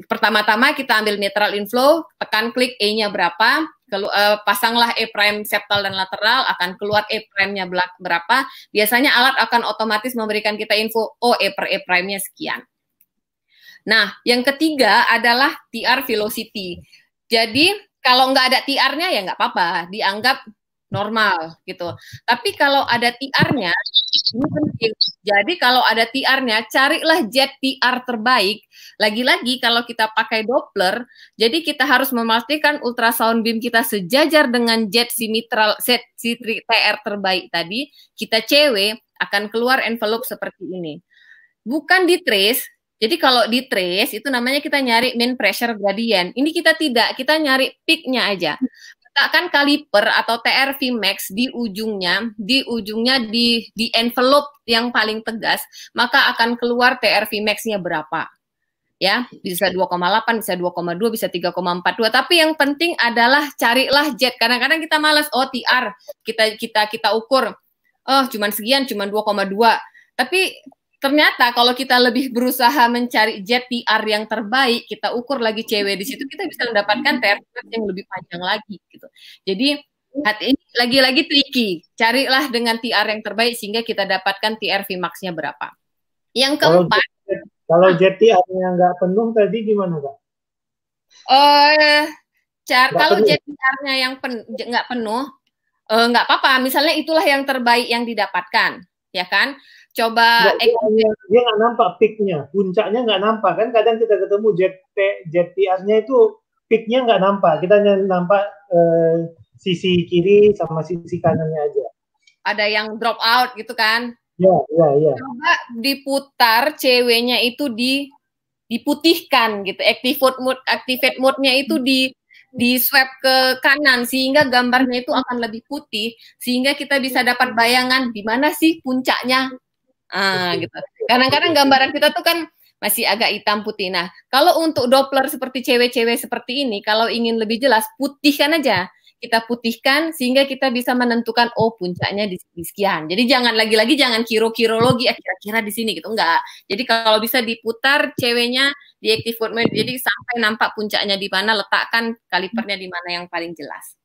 pertama-tama kita ambil netral inflow, tekan klik E-nya berapa, e, pasanglah E prime septal dan lateral, akan keluar E prime-nya berapa. Biasanya alat akan otomatis memberikan kita info, oh E per E prime-nya sekian. Nah, yang ketiga adalah TR velocity. Jadi kalau nggak ada TR-nya ya nggak apa-apa, dianggap normal gitu. Tapi kalau ada TR-nya, ini penting. Jadi kalau ada TR-nya, carilah jet TR terbaik. Lagi-lagi kalau kita pakai Doppler, jadi kita harus memastikan ultrasound beam kita sejajar dengan jet si mitral set si TR terbaik tadi. Kita CW akan keluar envelope seperti ini. Bukan di trace, jadi kalau di trace itu namanya kita nyari mean pressure gradient. Ini kita tidak, kita nyari peaknya aja. Letakkan kaliper atau TRV max di ujungnya, di ujungnya di di envelope yang paling tegas, maka akan keluar TRV max-nya berapa. Ya, bisa 2,8, bisa 2,2, bisa 3,42. Tapi yang penting adalah carilah jet. Kadang-kadang kita malas, oh TR, kita kita kita ukur. Oh, cuman sekian, cuman 2,2. Tapi ternyata kalau kita lebih berusaha mencari JPR yang terbaik, kita ukur lagi CW di situ kita bisa mendapatkan hmm. TRF yang lebih panjang lagi gitu. Jadi hati ini lagi-lagi tricky. Carilah dengan TR yang terbaik sehingga kita dapatkan TRV maxnya berapa. Yang keempat kalau ah. jpr yang nggak penuh tadi gimana, Kak? Eh cara kalau JPR-nya yang pen, nggak penuh, eh, nggak apa-apa. Misalnya itulah yang terbaik yang didapatkan, ya kan? coba dia, nggak nampak peaknya puncaknya nggak nampak kan kadang kita ketemu jet jet nya itu peaknya nggak nampak kita hanya nampak eh, sisi kiri sama sisi kanannya aja ada yang drop out gitu kan ya ya ya coba diputar cw nya itu di diputihkan gitu activate mode activate nya itu di di swipe ke kanan sehingga gambarnya itu akan lebih putih sehingga kita bisa dapat bayangan di mana sih puncaknya Ah, gitu. Kadang-kadang gambaran kita tuh kan masih agak hitam putih. Nah, kalau untuk Doppler seperti cewek-cewek seperti ini, kalau ingin lebih jelas, putihkan aja. Kita putihkan sehingga kita bisa menentukan, oh puncaknya di, di sekian. Jadi jangan lagi-lagi jangan kiro-kirologi, ya kira-kira di sini gitu, enggak. Jadi kalau bisa diputar ceweknya di active mode jadi sampai nampak puncaknya di mana, letakkan kalipernya di mana yang paling jelas.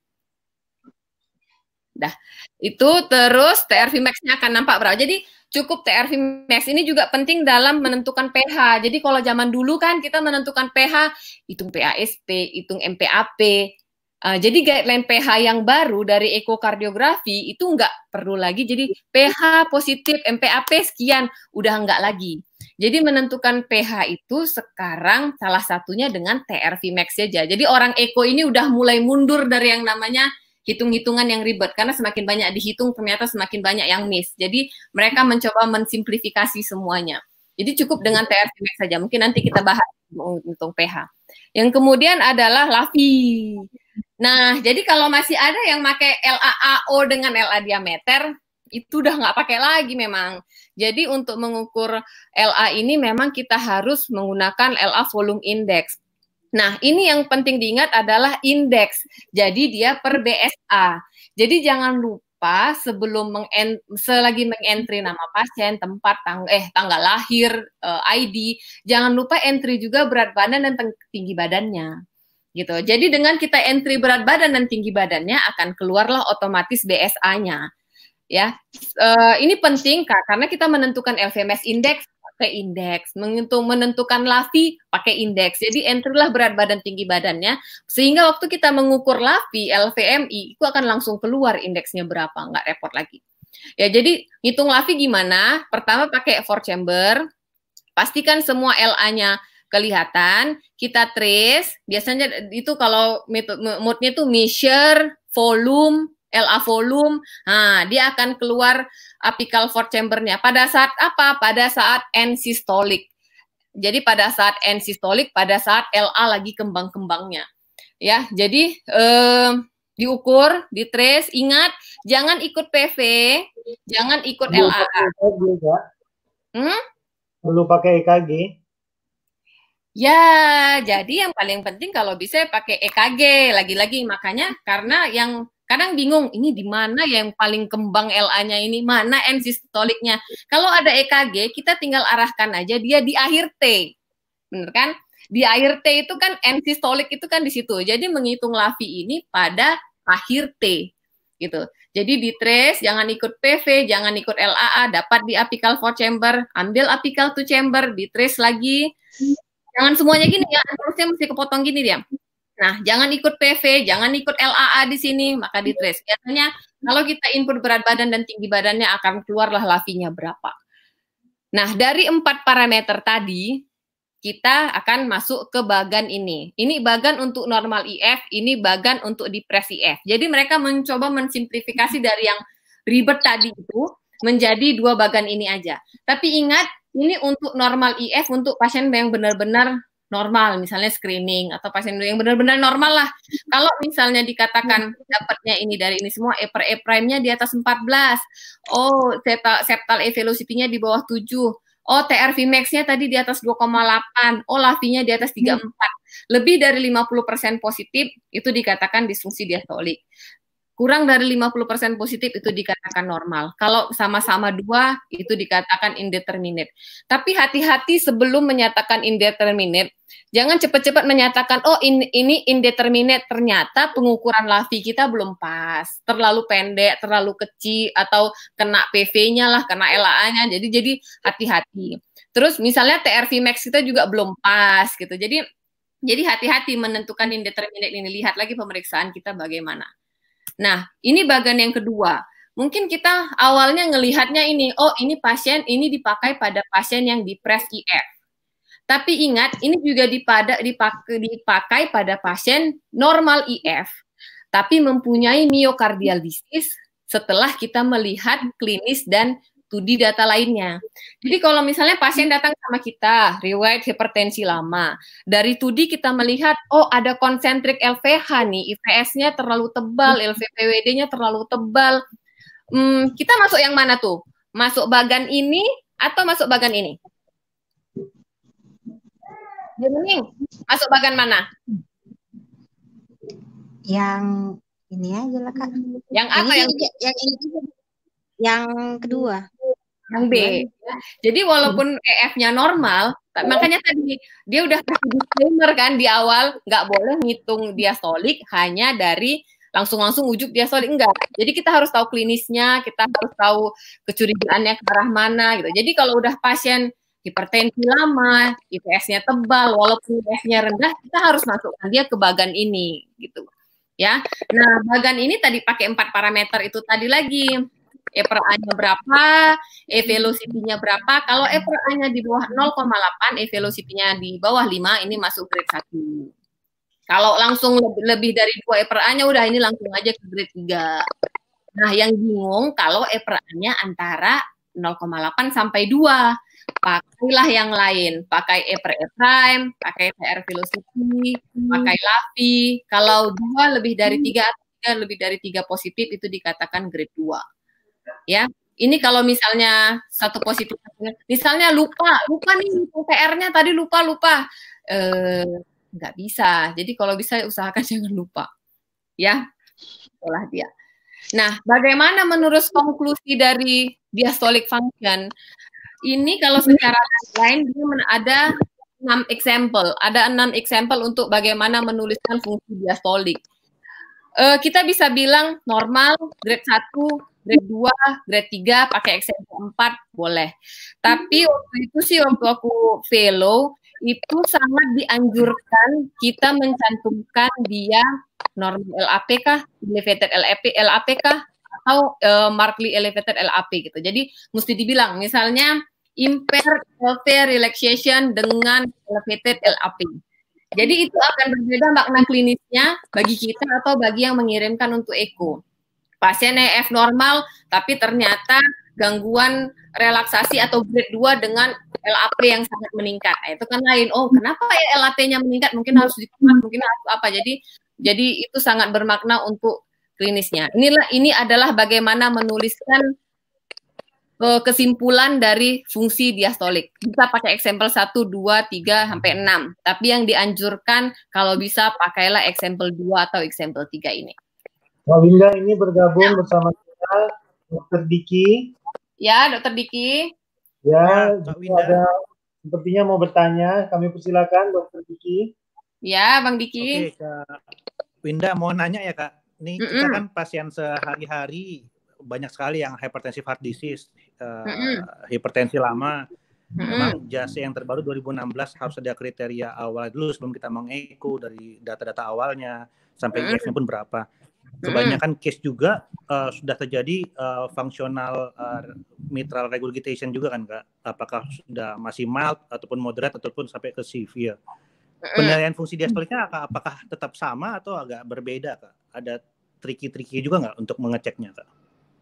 Dah. Itu terus TRV max-nya akan nampak berapa. Jadi cukup TRV max ini juga penting dalam menentukan pH. Jadi kalau zaman dulu kan kita menentukan pH, hitung PASP, hitung MPAP. Uh, ah, jadi guideline pH yang baru dari ekokardiografi itu nggak perlu lagi. Jadi pH positif MPAP sekian udah nggak lagi. Jadi menentukan pH itu sekarang salah satunya dengan TRV max saja. Jadi orang eko ini udah mulai mundur dari yang namanya hitung-hitungan yang ribet karena semakin banyak dihitung ternyata semakin banyak yang miss. Jadi mereka mencoba mensimplifikasi semuanya. Jadi cukup dengan TRC saja. Mungkin nanti kita bahas untung PH. Yang kemudian adalah LAVI. Nah, jadi kalau masih ada yang pakai LAAO dengan LA diameter, itu udah nggak pakai lagi memang. Jadi untuk mengukur LA ini memang kita harus menggunakan LA volume index. Nah, ini yang penting diingat adalah indeks. Jadi dia per BSA. Jadi jangan lupa sebelum meng selagi mengentri nama pasien, tempat, tang eh tanggal lahir, uh, eh, ID, jangan lupa entry juga berat badan dan tinggi badannya. Gitu. Jadi dengan kita entry berat badan dan tinggi badannya akan keluarlah otomatis BSA-nya. Ya, uh, ini penting Kak karena kita menentukan LVMS indeks pakai indeks, menentukan lafi pakai indeks. Jadi entrylah berat badan tinggi badannya sehingga waktu kita mengukur lafi LVMI itu akan langsung keluar indeksnya berapa, nggak repot lagi. Ya, jadi hitung lafi gimana? Pertama pakai four chamber. Pastikan semua LA-nya kelihatan. Kita trace, biasanya itu kalau mode-nya itu measure, volume, LA volume, nah, dia akan keluar apical for chambernya. Pada saat apa? Pada saat end sistolik. Jadi pada saat end sistolik, pada saat LA lagi kembang-kembangnya. Ya, jadi eh, diukur, ditrace, ingat jangan ikut PV, jangan ikut Belum LA. E hmm? Perlu pakai EKG. Ya, jadi yang paling penting kalau bisa ya pakai EKG lagi-lagi makanya karena yang kadang bingung ini di mana yang paling kembang LA-nya ini, mana N sistoliknya. Kalau ada EKG, kita tinggal arahkan aja dia di akhir T. Bener kan? Di akhir T itu kan N sistolik itu kan di situ. Jadi menghitung lavi ini pada akhir T gitu. Jadi di trace jangan ikut PV, jangan ikut LAA, dapat di apical four chamber, ambil apical two chamber, di trace lagi. Jangan semuanya gini ya, terusnya mesti kepotong gini dia. Nah, jangan ikut PV, jangan ikut LAA di sini, maka di trace. Biasanya kalau kita input berat badan dan tinggi badannya akan keluarlah lavinya berapa. Nah, dari empat parameter tadi, kita akan masuk ke bagan ini. Ini bagan untuk normal IF, e ini bagan untuk depresi IF. E Jadi mereka mencoba mensimplifikasi dari yang ribet tadi itu menjadi dua bagan ini aja. Tapi ingat, ini untuk normal IF e untuk pasien yang benar-benar normal, misalnya screening atau pasien yang benar-benar normal lah. Kalau misalnya dikatakan hmm. dapatnya ini dari ini semua, E per E prime-nya di atas 14. Oh, septal, septal E velocity-nya di bawah 7. Oh, TRV max-nya tadi di atas 2,8. Oh, lavi di atas 34. Hmm. Lebih dari 50% positif itu dikatakan disfungsi diastolik kurang dari 50% positif itu dikatakan normal. Kalau sama-sama dua itu dikatakan indeterminate. Tapi hati-hati sebelum menyatakan indeterminate, jangan cepat-cepat menyatakan oh in, ini indeterminate ternyata pengukuran lavi kita belum pas, terlalu pendek, terlalu kecil atau kena PV-nya lah, kena LA-nya. Jadi jadi hati-hati. Terus misalnya TRV max kita juga belum pas gitu. Jadi jadi hati-hati menentukan indeterminate ini. Lihat lagi pemeriksaan kita bagaimana. Nah, ini bagian yang kedua. Mungkin kita awalnya ngelihatnya ini, oh ini pasien, ini dipakai pada pasien yang depres IF. Tapi ingat, ini juga dipada, dipakai, dipakai pada pasien normal IF, tapi mempunyai myocardial disease setelah kita melihat klinis dan studi data lainnya. Jadi kalau misalnya pasien datang sama kita, riwayat hipertensi lama, dari studi kita melihat, oh ada konsentrik LVH nih, IPS-nya terlalu tebal, hmm. LVPWD-nya terlalu tebal. Hmm, kita masuk yang mana tuh? Masuk bagan ini atau masuk bagan ini? Jerning, masuk bagan mana? Yang ini aja lah kak. Yang apa yang yang, yang, yang kedua? yang B. Iya, iya. Jadi walaupun EF-nya normal, iya. makanya tadi dia udah kasih disclaimer kan di awal, nggak boleh ngitung diastolik hanya dari langsung-langsung ujuk diastolik enggak. Jadi kita harus tahu klinisnya, kita harus tahu kecurigaannya ke arah mana gitu. Jadi kalau udah pasien hipertensi lama, IPS-nya tebal, walaupun IPS-nya rendah, kita harus masukkan dia ke bagan ini gitu. Ya. Nah, bagan ini tadi pakai empat parameter itu tadi lagi E per A-nya berapa, E velocity-nya berapa. Kalau E per A-nya di bawah 0,8, E velocity-nya di bawah 5, ini masuk grade 1. Kalau langsung lebih, lebih dari 2 E per A-nya, udah ini langsung aja ke grade 3. Nah, yang bingung kalau E per A-nya antara 0,8 sampai 2. Pakailah yang lain, pakai E per E prime, pakai PR velocity, hmm. pakai LAVI. Kalau 2 lebih dari 3 hmm. atau 3 lebih dari 3 positif itu dikatakan grade 2 ya ini kalau misalnya satu positif misalnya lupa lupa nih PR-nya tadi lupa lupa eh, nggak bisa jadi kalau bisa usahakan jangan lupa ya itulah dia nah bagaimana menurut konklusi dari diastolic function ini kalau secara lain dia ada enam example ada enam example untuk bagaimana menuliskan fungsi diastolik eh, kita bisa bilang normal grade 1 grade 2, grade 3, pakai SMP 4 boleh. Tapi waktu itu sih waktu aku fellow itu sangat dianjurkan kita mencantumkan dia normal LAP kah, elevated LAP, LAP kah, atau uh, markedly elevated LAP gitu. Jadi mesti dibilang misalnya impaired welfare relaxation dengan elevated LAP. Jadi itu akan berbeda makna klinisnya bagi kita atau bagi yang mengirimkan untuk eko pasien EF normal tapi ternyata gangguan relaksasi atau grade 2 dengan LAP yang sangat meningkat. Nah, itu kan lain. Oh, kenapa ya LAP-nya meningkat? Mungkin harus dikemas, mungkin harus apa. Jadi jadi itu sangat bermakna untuk klinisnya. Inilah ini adalah bagaimana menuliskan e, kesimpulan dari fungsi diastolik. Bisa pakai example 1, 2, 3 sampai 6. Tapi yang dianjurkan kalau bisa pakailah example 2 atau example 3 ini. Winda ini bergabung bersama kita Dokter Diki. Ya, Dokter Diki. Ya, Mbak ya, Winda. ada sepertinya mau bertanya. Kami persilakan Dokter Diki. Ya, Bang Diki. Oke, Kak Winda mau nanya ya Kak. Ini mm -mm. kita kan pasien sehari-hari banyak sekali yang hypertensive heart disease, mm mm Uh, hipertensi lama. Memang -hmm. JASE yang terbaru 2016 harus ada kriteria awal dulu sebelum kita mengeko dari data-data awalnya sampai mm -hmm. nya pun berapa. Kebanyakan case juga uh, sudah terjadi uh, eh, fungsional uh, eh, mitral regurgitation juga kan kak? Apakah sudah masih mild ataupun moderate ataupun sampai ke severe? Penilaian fungsi diastoliknya apakah tetap sama atau agak berbeda kak? Ada triki-triki juga nggak untuk mengeceknya kak?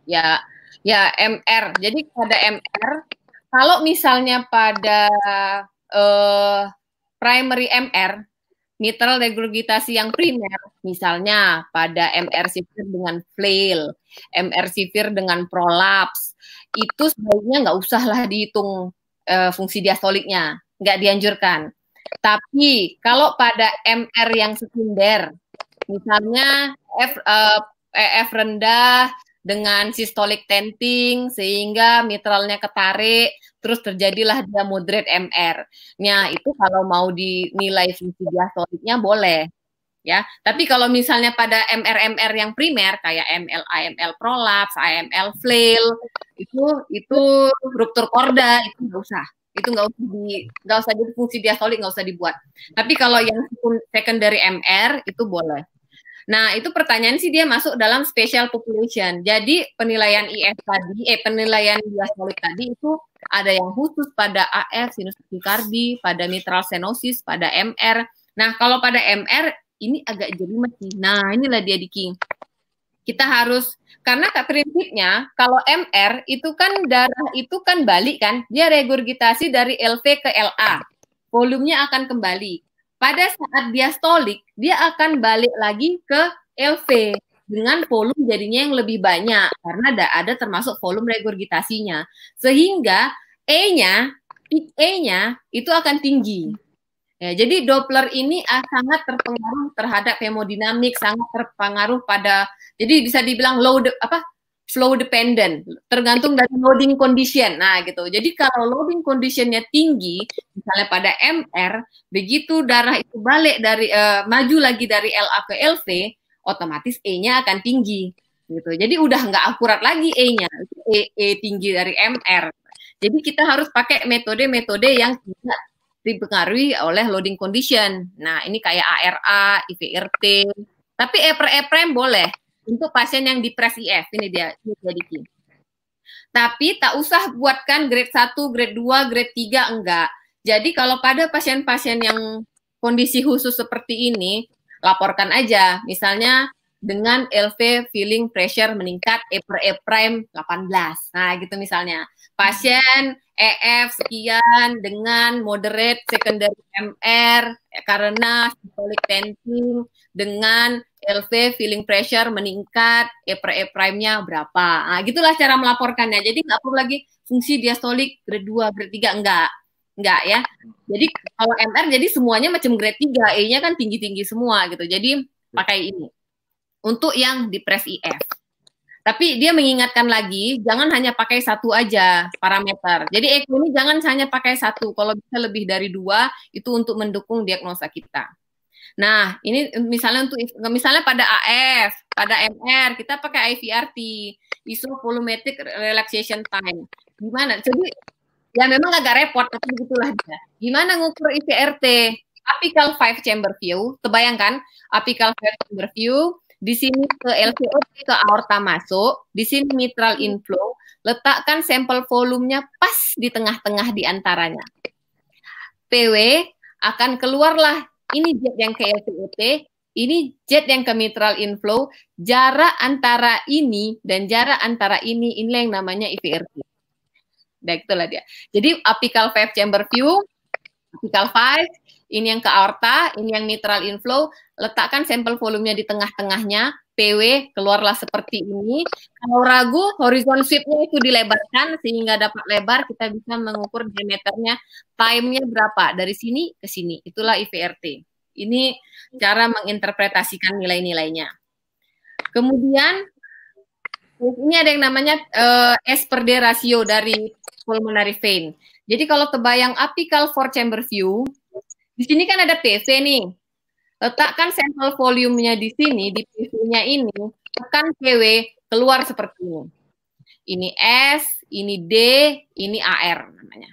Ya, ya MR. Jadi pada MR, kalau misalnya pada uh, primary MR Mitral regurgitasi yang primer, misalnya pada mr sifir dengan flail, mr sifir dengan prolaps, itu sebaiknya nggak usahlah dihitung e, fungsi diastoliknya, nggak dianjurkan. Tapi kalau pada MR yang sekunder, misalnya F, eh, e, EF rendah, dengan systolic tenting sehingga mitralnya ketarik terus terjadilah dia moderate MR. Nah, itu kalau mau dinilai fungsi diastoliknya boleh. Ya, tapi kalau misalnya pada MR-MR yang primer kayak ML, AML prolaps, AML flail, itu itu ruptur korda itu nggak usah. Itu nggak usah di nggak usah di fungsi diastolik nggak usah dibuat. Tapi kalau yang secondary MR itu boleh. Nah, itu pertanyaan sih dia masuk dalam special population. Jadi penilaian IF tadi, eh penilaian diastolik tadi itu ada yang khusus pada AF, sinus takikardi, pada mitral stenosis, pada MR. Nah, kalau pada MR ini agak jadi mesti. Nah, inilah dia di King. Kita harus karena tak prinsipnya kalau MR itu kan darah itu kan balik kan, dia regurgitasi dari LV ke LA. Volumenya akan kembali. Pada saat diastolik, dia akan balik lagi ke LV dengan volume jadinya yang lebih banyak karena ada, ada termasuk volume regurgitasinya. Sehingga E-nya, peak E-nya itu akan tinggi. Ya, jadi Doppler ini ah, sangat terpengaruh terhadap hemodinamik, sangat terpengaruh pada jadi bisa dibilang low apa flow dependent, tergantung dari loading condition. Nah, gitu. Jadi kalau loading conditionnya tinggi, misalnya pada MR, begitu darah itu balik dari uh, maju lagi dari LA ke LV, otomatis E-nya akan tinggi, gitu. Jadi udah nggak akurat lagi E-nya, e, e tinggi dari MR. Jadi kita harus pakai metode-metode yang tidak dipengaruhi oleh loading condition. Nah, ini kayak ARA, IVRT, tapi E eprem e boleh untuk pasien yang di IF ini dia ini Tapi tak usah buatkan grade 1, grade 2, grade 3 enggak. Jadi kalau pada pasien-pasien yang kondisi khusus seperti ini, laporkan aja. Misalnya dengan LV feeling pressure meningkat E per E prime 18. Nah, gitu misalnya. Pasien EF sekian dengan moderate secondary MR karena systolic tension dengan LV feeling pressure meningkat, E eh, per E eh, prime-nya berapa. Nah, gitulah cara melaporkannya. Jadi nggak perlu lagi fungsi diastolik grade 2, grade 3, enggak. Enggak ya. Jadi kalau MR jadi semuanya macam grade 3, E-nya kan tinggi-tinggi semua gitu. Jadi pakai ini. Untuk yang di press IF. Tapi dia mengingatkan lagi, jangan hanya pakai satu aja parameter. Jadi EQ ini jangan hanya pakai satu. Kalau bisa lebih dari dua, itu untuk mendukung diagnosa kita. Nah, ini eh, misalnya untuk misalnya pada AF, pada MR kita pakai IVRT, isovolumetric relaxation time. Gimana? Jadi ya memang agak repot tapi begitulah dia. Gimana ngukur IVRT? Apical five chamber view, terbayangkan apical five chamber view, di sini ke LVO ke aorta masuk, di sini mitral inflow, letakkan sampel volumenya pas di tengah-tengah di antaranya. PW akan keluarlah ini jet yang ke LCOT, ini jet yang ke mitral inflow, jarak antara ini dan jarak antara ini, inilah yang namanya IVRT. Nah, itulah dia. Jadi apical five chamber view, apical five ini yang ke aorta, ini yang mitral inflow, letakkan sampel volumenya di tengah-tengahnya, PW keluarlah seperti ini. Kalau ragu, horizon fitnya itu dilebarkan sehingga dapat lebar, kita bisa mengukur diameternya, time-nya berapa dari sini ke sini. Itulah IVRT. Ini cara menginterpretasikan nilai-nilainya. Kemudian ini ada yang namanya uh, S per D rasio dari pulmonary vein. Jadi kalau terbayang apical four chamber view, di sini kan ada PC nih. Letakkan sampel volumenya di sini, di pc nya ini, tekan PW, keluar seperti ini. Ini S, ini D, ini AR namanya.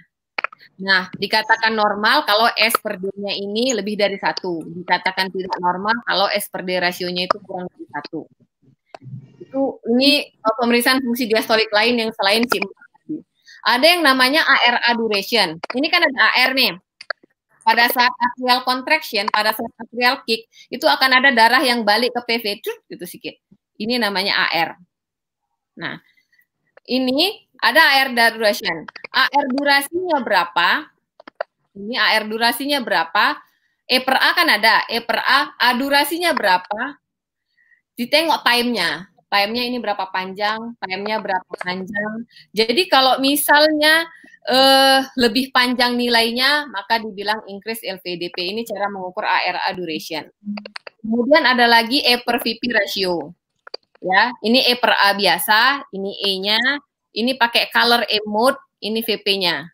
Nah, dikatakan normal kalau S per D-nya ini lebih dari satu. Dikatakan tidak normal kalau S per D rasionya itu kurang dari satu. Itu ini eh, pemeriksaan fungsi diastolik lain yang selain si Ada yang namanya ARA duration. Ini kan ada AR nih pada saat atrial contraction, pada saat atrial kick, itu akan ada darah yang balik ke PV, itu gitu sedikit. Ini namanya AR. Nah, ini ada AR duration. AR durasinya berapa? Ini AR durasinya berapa? E per A kan ada, E per A, A durasinya berapa? Ditengok time-nya. Time-nya ini berapa panjang, time-nya berapa panjang. Jadi kalau misalnya uh, lebih panjang nilainya, maka dibilang increase LVDP. Ini cara mengukur ARA duration. Kemudian ada lagi E per VP ratio. Ya, ini E per A biasa, ini E-nya, ini pakai color E mode, ini VP-nya.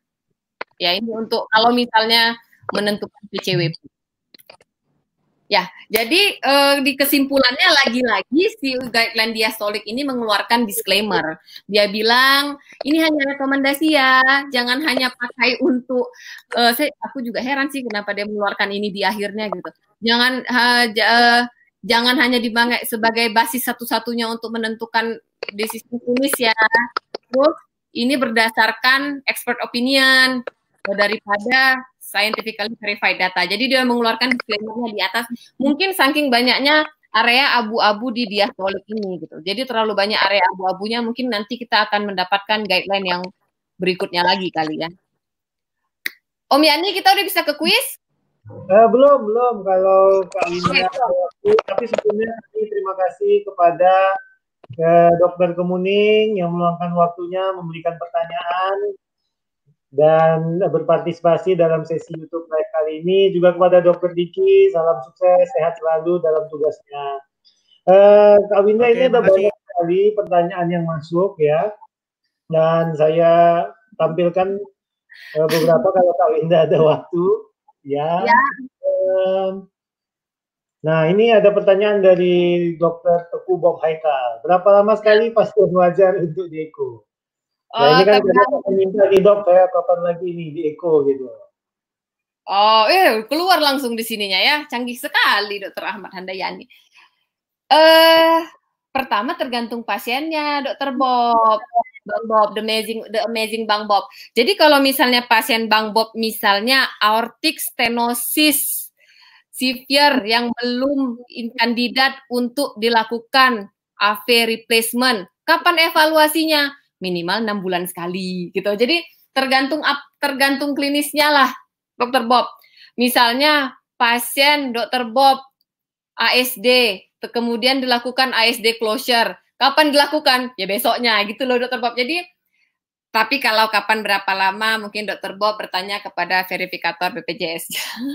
Ya, ini untuk kalau misalnya menentukan PCWP. Ya, jadi uh, di kesimpulannya lagi-lagi si guideline diastolik ini mengeluarkan disclaimer. Dia bilang ini hanya rekomendasi ya, jangan hanya pakai untuk. Uh, saya aku juga heran sih kenapa dia mengeluarkan ini di akhirnya gitu. Jangan uh, jangan hanya dipakai sebagai basis satu-satunya untuk menentukan decision klinis ya. Terus ini berdasarkan expert opinion daripada scientifically verified data. Jadi dia mengeluarkan disclaimer di atas. Mungkin saking banyaknya area abu-abu di diastolik ini gitu. Jadi terlalu banyak area abu-abunya mungkin nanti kita akan mendapatkan guideline yang berikutnya lagi kali ya. Om Yani kita udah bisa ke kuis? Eh, belum, belum. Kalau Kak Wina, tapi sebelumnya terima kasih kepada eh, Dokter Kemuning yang meluangkan waktunya memberikan pertanyaan dan berpartisipasi dalam sesi YouTube Live kali ini. Juga kepada Dokter Diki, salam sukses, sehat selalu dalam tugasnya. Uh, Kak Winda ini ada banyak sekali pertanyaan yang masuk ya, dan saya tampilkan uh, beberapa kalau Kak Winda ada waktu ya. ya. Uh, nah ini ada pertanyaan dari Dokter Teguh Bob Haikal. Berapa lama sekali ya. pasien wajar untuk Diego? Oh, nah, ini eh, kan, kan- minta nih dok saya kapan lagi ini di Eko gitu. Oh, eh keluar langsung di sininya ya. Canggih sekali Dokter Ahmad Handayani. Eh uh, pertama tergantung pasiennya, Dokter Bob. Bang Bob, the amazing the amazing Bang Bob. Jadi kalau misalnya pasien Bang Bob misalnya aortic stenosis severe yang belum kandidat untuk dilakukan AV replacement, kapan evaluasinya? minimal enam bulan sekali gitu. Jadi tergantung up, tergantung klinisnya lah, Dokter Bob. Misalnya pasien Dokter Bob ASD, kemudian dilakukan ASD closure. Kapan dilakukan? Ya besoknya gitu loh Dokter Bob. Jadi tapi kalau kapan berapa lama mungkin dokter Bob bertanya kepada verifikator BPJS.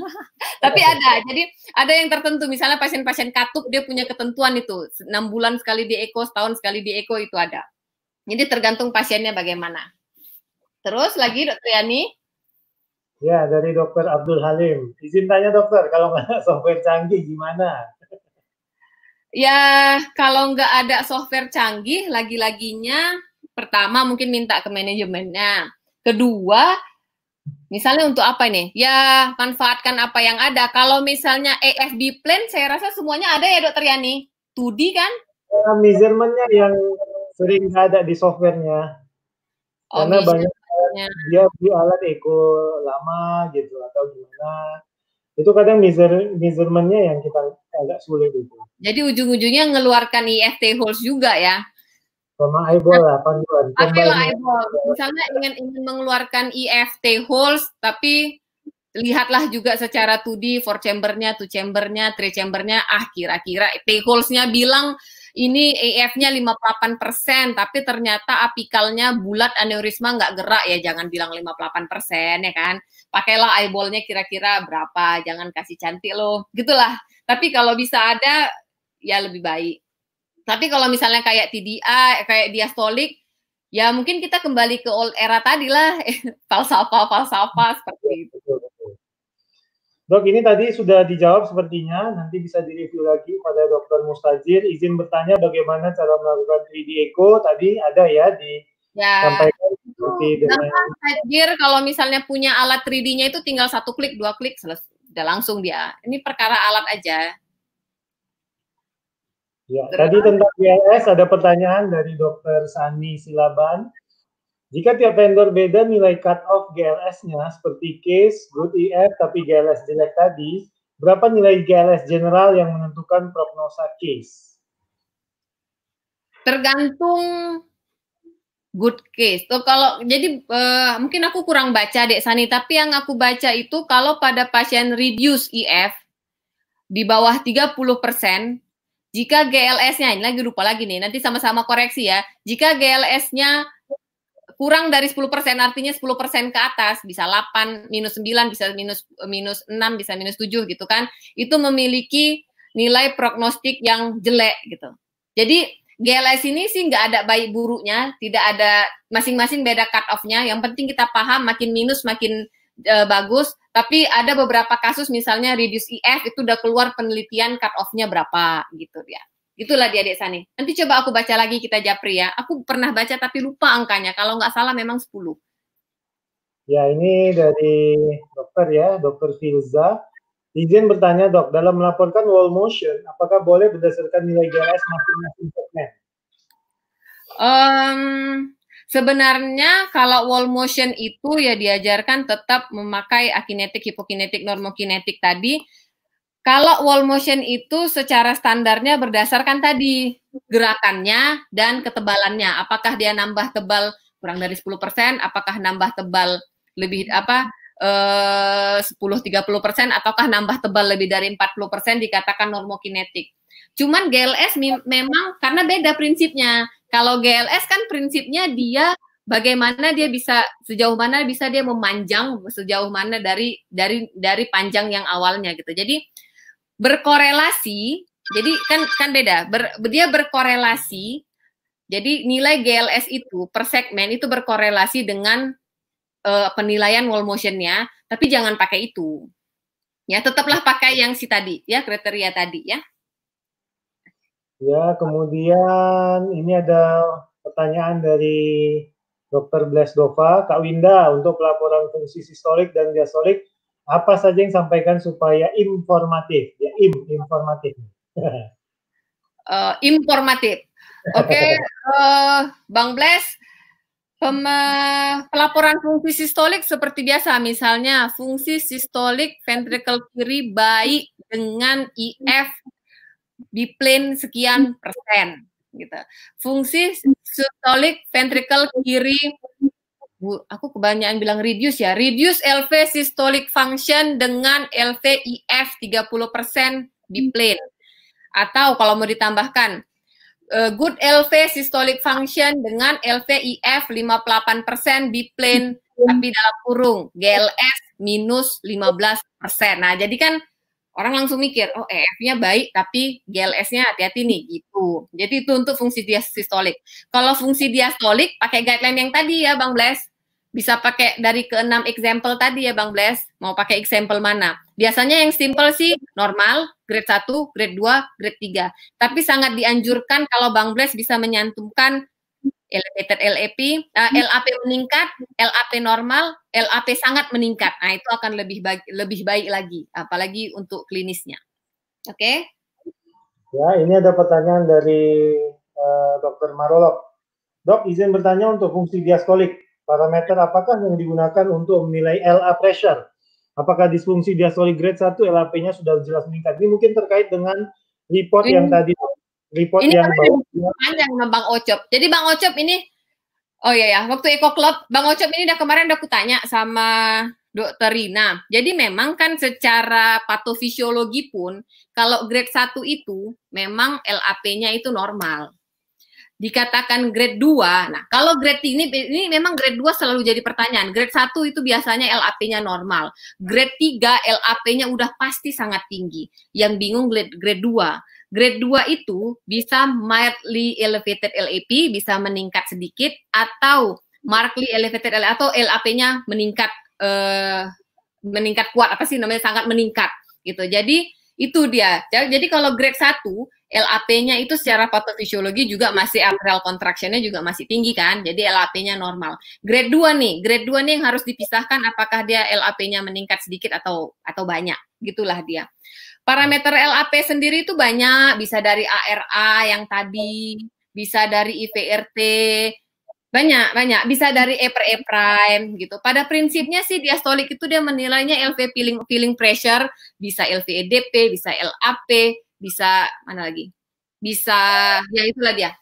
Tapi ada, jadi ada yang tertentu. Misalnya pasien-pasien katup dia punya ketentuan itu. 6 bulan sekali di eko, setahun sekali di eko itu ada. Jadi tergantung pasiennya bagaimana. Terus lagi dokter Yani. Ya, dari dokter Abdul Halim. Izin tanya dokter, kalau nggak software canggih gimana? Ya, kalau nggak ada software canggih, lagi-laginya pertama mungkin minta ke manajemennya. Kedua, misalnya untuk apa ini? Ya, manfaatkan apa yang ada. Kalau misalnya AFB plan, saya rasa semuanya ada ya dokter Yani? 2D kan? Ya, yang sering nggak ada di softwarenya. Oh, Karena banyak dia beli alat eko lama gitu atau gimana. Itu kadang miser measurementnya yang kita agak sulit itu. Jadi ujung-ujungnya ngeluarkan IFT holes juga ya? Sama eyeball lah, panduan. Pakai eyeball. Misalnya ingin, ingin mengeluarkan IFT holes, tapi lihatlah juga secara 2D, four chambernya, two chambernya, three chambernya, ah kira-kira T holes bilang ini AF-nya 58%, tapi ternyata apikalnya bulat aneurisma nggak gerak ya, jangan bilang 58% ya kan. Pakailah eyeballnya kira-kira berapa, jangan kasih cantik loh, gitulah. Tapi kalau bisa ada, ya lebih baik. Tapi kalau misalnya kayak TDA, kayak diastolik, ya mungkin kita kembali ke old era tadi lah, falsafa-falsafa seperti itu. Dok, ini tadi sudah dijawab sepertinya, nanti bisa direview lagi pada Dokter Mustajir. Izin bertanya bagaimana cara melakukan 3D Eco tadi ada ya di ya. sampaikan seperti dengan Mustajir kalau misalnya punya alat 3D-nya itu tinggal satu klik, dua klik selesai, langsung dia. Ini perkara alat aja. Ya, tadi tentang BLS ada pertanyaan dari Dokter Sani Silaban. Jika tiap vendor beda nilai cut-off GLS-nya, seperti case, good EF, tapi GLS jelek tadi, berapa nilai GLS general yang menentukan prognosa case? Tergantung good case. So, kalau jadi uh, mungkin aku kurang baca Dek Sani, tapi yang aku baca itu kalau pada pasien reduce EF di bawah 30 persen, jika GLS-nya, ini lagi lupa lagi nih, nanti sama-sama koreksi ya, jika GLS-nya kurang dari 10% artinya 10% ke atas bisa 8 minus 9 bisa minus minus 6 bisa minus 7 gitu kan itu memiliki nilai prognostik yang jelek gitu jadi GLS ini sih nggak ada baik buruknya tidak ada masing-masing beda cut off-nya yang penting kita paham makin minus makin e, bagus tapi ada beberapa kasus misalnya reduce IF e itu udah keluar penelitian cut off-nya berapa gitu ya Itulah dia adik Sani. Nanti coba aku baca lagi kita Japri ya. Aku pernah baca tapi lupa angkanya. Kalau nggak salah memang 10. Ya, ini dari dokter ya, dokter Filza. Izin bertanya dok, dalam melaporkan wall motion, apakah boleh berdasarkan nilai GLS masing-masing segmen? Um, sebenarnya kalau wall motion itu ya diajarkan tetap memakai akinetik, hipokinetik, normokinetik tadi kalau wall motion itu secara standarnya berdasarkan tadi gerakannya dan ketebalannya. Apakah dia nambah tebal kurang dari 10%, apakah nambah tebal lebih apa eh 10 30% ataukah nambah tebal lebih dari 40% dikatakan normokinetik. Cuman GLS memang karena beda prinsipnya. Kalau GLS kan prinsipnya dia bagaimana dia bisa sejauh mana bisa dia memanjang sejauh mana dari dari dari panjang yang awalnya gitu. Jadi berkorelasi. Jadi kan kan beda. Ber, dia berkorelasi. Jadi nilai GLS itu per segmen itu berkorelasi dengan uh, penilaian wall motionnya, tapi jangan pakai itu. Ya, tetaplah pakai yang si tadi, ya kriteria tadi, ya. Ya, kemudian ini ada pertanyaan dari Dr. Blesdova, Kak Winda, untuk laporan fungsi sistolik dan diastolik apa saja yang sampaikan supaya informatif ya im informatif uh, informatif oke okay, uh, eh, bang bless Pem pelaporan fungsi sistolik seperti biasa, misalnya fungsi sistolik ventrikel kiri baik dengan IF di plane sekian persen, gitu. Fungsi sistolik ventrikel kiri Bu, aku kebanyakan bilang reduce ya. Reduce LV systolic function dengan LV IF 30% di hmm. plain Atau kalau mau ditambahkan, uh, good LV systolic function dengan LV IF 58% di plain hmm. tapi dalam kurung GLS minus 15%. Nah, jadi kan orang langsung mikir, oh EF-nya baik, tapi GLS-nya hati-hati nih, gitu. Jadi itu untuk fungsi diastolik. Kalau fungsi diastolik, pakai guideline yang tadi ya, Bang Bles bisa pakai dari keenam example tadi ya Bang Bles, mau pakai example mana? Biasanya yang simple sih normal, grade 1, grade 2, grade 3. Tapi sangat dianjurkan kalau Bang Bles bisa menyantumkan elevated LAP, uh, eh, hmm. LAP meningkat, LAP normal, LAP sangat meningkat. Nah, itu akan lebih baik, lebih baik lagi apalagi untuk klinisnya. Oke. Okay? Ya, ini ada pertanyaan dari uh, eh, Dr. Marolok. Dok, izin bertanya untuk fungsi diastolik parameter apakah yang digunakan untuk menilai LA pressure. Apakah disfungsi diastolic grade 1 LAP-nya sudah jelas meningkat? Ini mungkin terkait dengan report ini, yang tadi report ini kan yang panjang sama Bang Ocop. Jadi Bang Ocop ini oh iya ya, waktu Eko Club Bang Ocop ini udah kemarin udah kutanya sama Dokter Rina. Jadi memang kan secara patofisiologi pun kalau grade 1 itu memang LAP-nya itu normal dikatakan grade 2. Nah, kalau grade ini ini memang grade 2 selalu jadi pertanyaan. Grade 1 itu biasanya LAP-nya normal. Grade 3 LAP-nya udah pasti sangat tinggi. Yang bingung grade grade 2. Grade 2 itu bisa mildly elevated LAP, bisa meningkat sedikit atau markedly elevated LAP atau LAP-nya meningkat eh, meningkat kuat apa sih namanya sangat meningkat gitu. Jadi itu dia. Jadi kalau grade 1 LAP-nya itu secara patofisiologi juga masih atrial contraction-nya juga masih tinggi kan. Jadi LAP-nya normal. Grade 2 nih, grade 2 nih yang harus dipisahkan apakah dia LAP-nya meningkat sedikit atau atau banyak. Gitulah dia. Parameter LAP sendiri itu banyak, bisa dari ARA yang tadi, bisa dari IVRT, banyak, banyak. Bisa dari E per E prime gitu. Pada prinsipnya sih diastolik itu dia menilainya LV feeling, feeling pressure, bisa LVEDP, bisa LAP, bisa mana lagi bisa ya itulah dia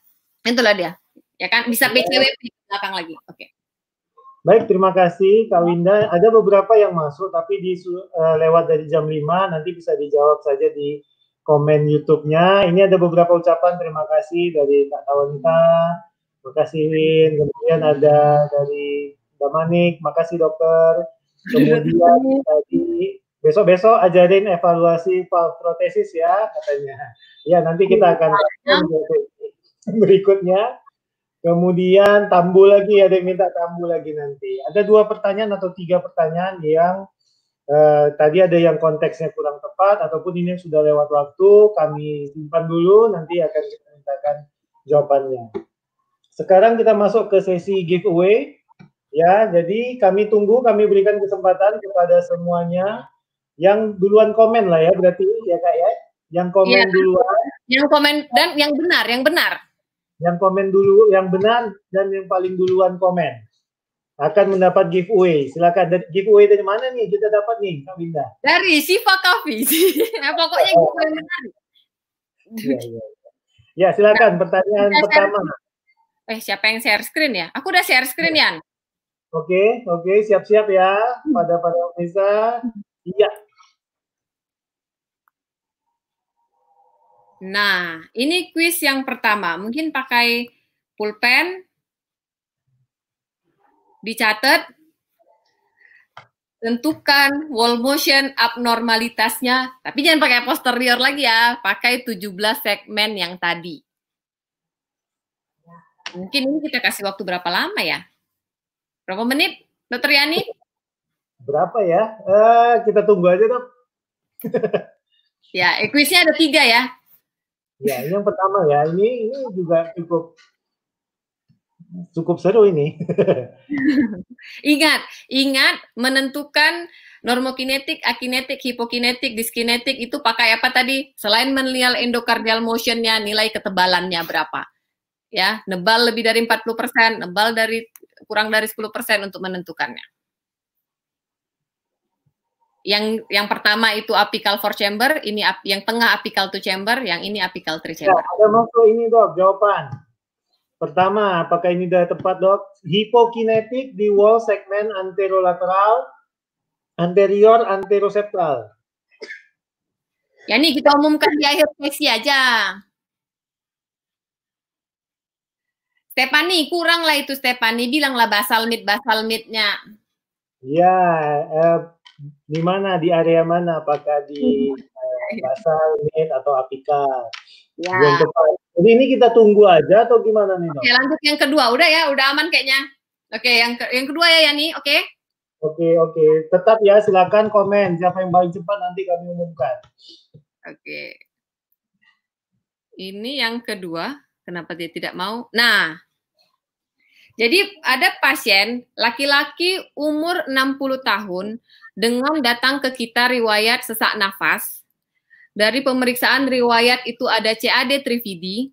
ya. itulah dia ya, ya kan bisa PCW iya. di belakang lagi oke baik terima kasih Kak Winda ada beberapa yang masuk tapi di uh, lewat dari jam 5 nanti bisa dijawab saja di komen YouTube-nya ini ada beberapa ucapan terima kasih dari Kak Tawanita terima kasih Win kemudian ada dari Damanik makasih dokter kemudian tadi besok-besok ajarin evaluasi protesis ya katanya. Ya nanti kita akan iya. berikutnya. Kemudian tambu lagi ada yang minta tambu lagi nanti. Ada dua pertanyaan atau tiga pertanyaan yang uh, tadi ada yang konteksnya kurang tepat ataupun ini sudah lewat waktu kami simpan dulu nanti akan kita mintakan jawabannya. Sekarang kita masuk ke sesi giveaway ya. Jadi kami tunggu kami berikan kesempatan kepada semuanya yang duluan komen lah ya berarti ya kak ya yang komen ya, duluan yang komen dan yang benar yang benar yang komen dulu yang benar dan yang paling duluan komen akan mendapat giveaway. Silakan dan giveaway dari mana nih kita dapat nih Kak Binda Dari Siva Coffee. nah, pokoknya oh. giveaway benar Ya, ya. ya silakan nah, pertanyaan pertama. Eh siapa yang share screen ya? Aku udah share screen ya. Oke, oke, siap-siap ya pada para pemirsa. Iya, Nah, ini kuis yang pertama. Mungkin pakai pulpen, dicatat, tentukan wall motion abnormalitasnya, tapi jangan pakai posterior lagi ya, pakai 17 segmen yang tadi. Mungkin ini kita kasih waktu berapa lama ya? Berapa menit, Dokter Yani? Berapa ya? Eh, kita tunggu aja dok. ya, kuisnya eh, ada tiga ya. Ya, ini yang pertama ya, ini ini juga cukup cukup seru ini. ingat, ingat menentukan normokinetik, akinetik, hipokinetik, diskinetik itu pakai apa tadi? Selain menilai endokardial motionnya, nilai ketebalannya berapa? Ya, nebal lebih dari 40%, nebal dari kurang dari 10% untuk menentukannya yang yang pertama itu apical four chamber, ini ap, yang tengah apical two chamber, yang ini apical three ya, chamber. Ya, ada masuk ini dok jawaban. Pertama, apakah ini sudah tepat dok? Hipokinetik di wall segment anterolateral, anterior, anteroseptal. Ya ini kita umumkan di akhir sesi aja. Stepani, kurang lah itu Stepani, bilanglah basal mid basal midnya. Ya, eh, di mana? Di area mana? Apakah di eh, pasar, Med, atau Apika? Ya. Jadi ini kita tunggu aja atau gimana nih? Oke, lanjut yang kedua. Udah ya, udah aman kayaknya. Oke, yang ke yang kedua ya Yani, oke? Oke, oke. Tetap ya, silakan komen siapa yang paling cepat nanti kami umumkan. Oke. Ini yang kedua, kenapa dia tidak mau? Nah, jadi ada pasien laki-laki umur 60 tahun dengan datang ke kita riwayat sesak nafas. Dari pemeriksaan riwayat itu ada CAD trividi.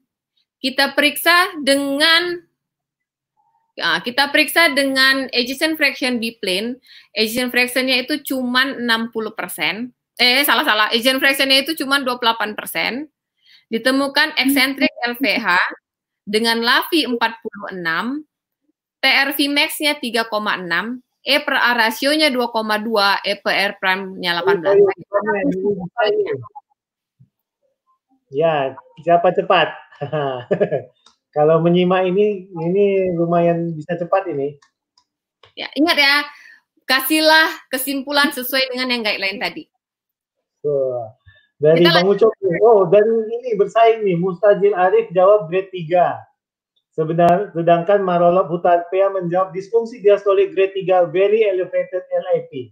Kita periksa dengan ya, kita periksa dengan ejection fraction biplane. ejection fractionnya itu cuma 60%. persen Eh, salah-salah. ejection fractionnya itu cuma 28%. persen Ditemukan eksentrik LVH dengan LAVI 46. TRV max-nya 3,6. E per A rasionya 2,2, E per R prime-nya 18. Iya, iya, iya, ya, siapa cepat? Kalau menyimak ini, ini lumayan bisa cepat ini. Ya, ingat ya, kasihlah kesimpulan sesuai dengan yang guideline tadi. dari Kita Bang Ucok, oh dan ini bersaing nih, Mustajil Arif jawab grade 3. Sebenar, sedangkan Marolop Hutarpea menjawab disfungsi diastolik grade 3 very elevated LIP.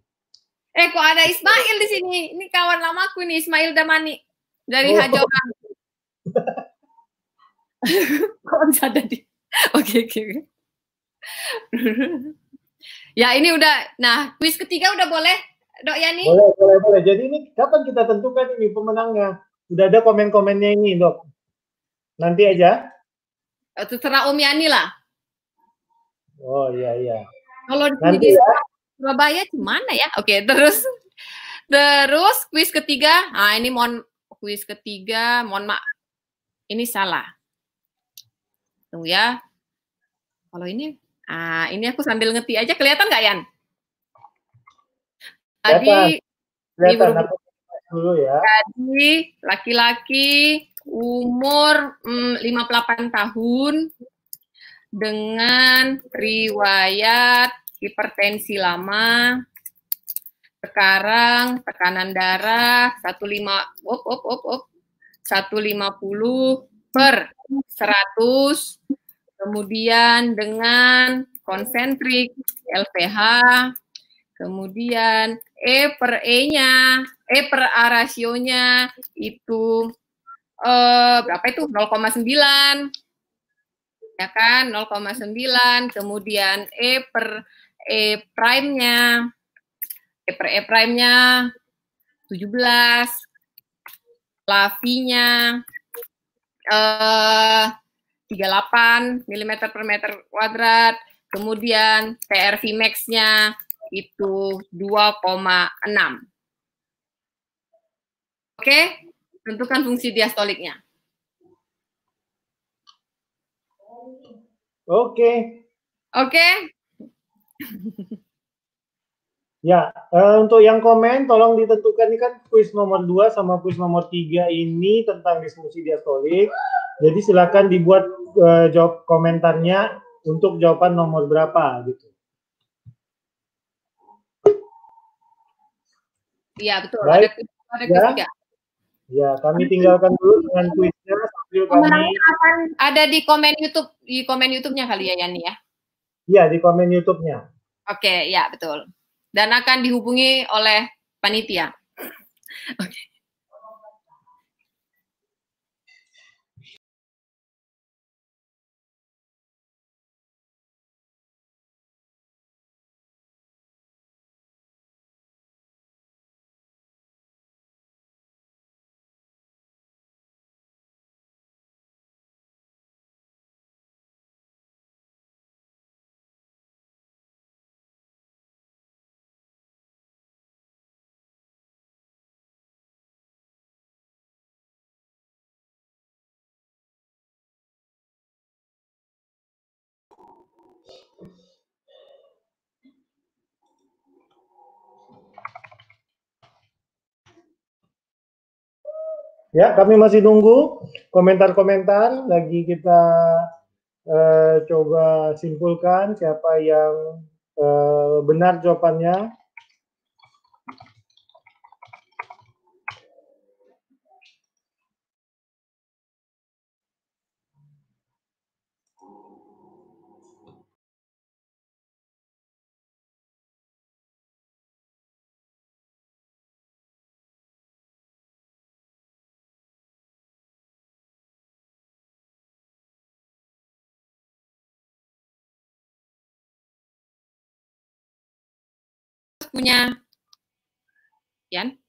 Eh kok ada Ismail di sini? Ini kawan lamaku nih Ismail Damani dari oh. Hajoran. kok bisa ada di? Oke oke. Ya ini udah. Nah quiz ketiga udah boleh Dok Yani? Boleh boleh boleh. Jadi ini kapan kita tentukan ini pemenangnya? Udah ada komen-komennya ini dok. Nanti aja. Eh, terserah Om Yani lah. Oh iya iya. Kalau di, Nanti, ya. Surabaya gimana ya? Oke, terus terus kuis ketiga. Ah ini mohon kuis ketiga, mohon maaf. Ini salah. Tunggu ya. Kalau ini ah ini aku sambil ngeti aja kelihatan nggak Yan? Tadi kelihatan. ibu, Ibu, dulu ya. Tadi laki-laki umur hmm, 58 tahun dengan riwayat hipertensi lama. Sekarang tekanan darah 15 op op op op 150 per 100 kemudian dengan konsentrik LPH kemudian E per E-nya, E per A rasionya itu eh, berapa itu 0,9 ya kan 0,9 kemudian e per e prime-nya e per e prime-nya 17 lavinya eh 38 mm per meter kuadrat kemudian TRV max-nya itu 2,6 Oke, Tentukan fungsi diastoliknya. Oke. Oke. Ya, eh, untuk yang komen tolong ditentukan ini kan kuis nomor 2 sama kuis nomor 3 ini tentang diskusi diastolik. Jadi silakan dibuat uh, jawab komentarnya untuk jawaban nomor berapa gitu. Iya, betul. Baik. Ada, ada ya. Ya, kami tinggalkan dulu dengan kuisnya sambil kami akan ada di komen YouTube di komen YouTube-nya kali ya Yani ya. Iya, di komen YouTube-nya. Oke, ya betul. Dan akan dihubungi oleh panitia. Oke. Okay. Ya, kami masih nunggu komentar-komentar. Lagi kita eh, coba simpulkan siapa yang eh, benar jawabannya. punya Yan. Dạ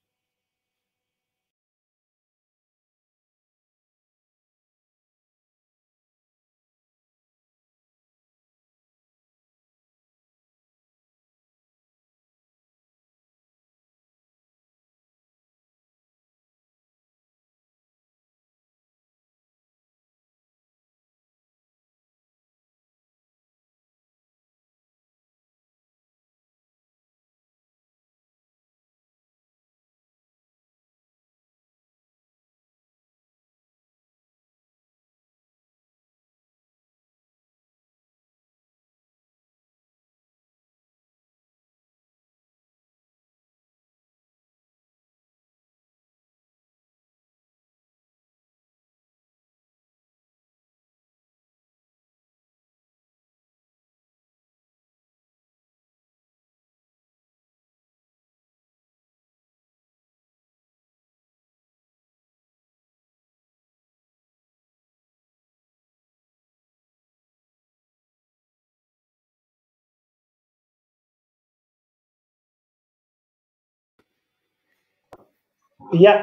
Iya.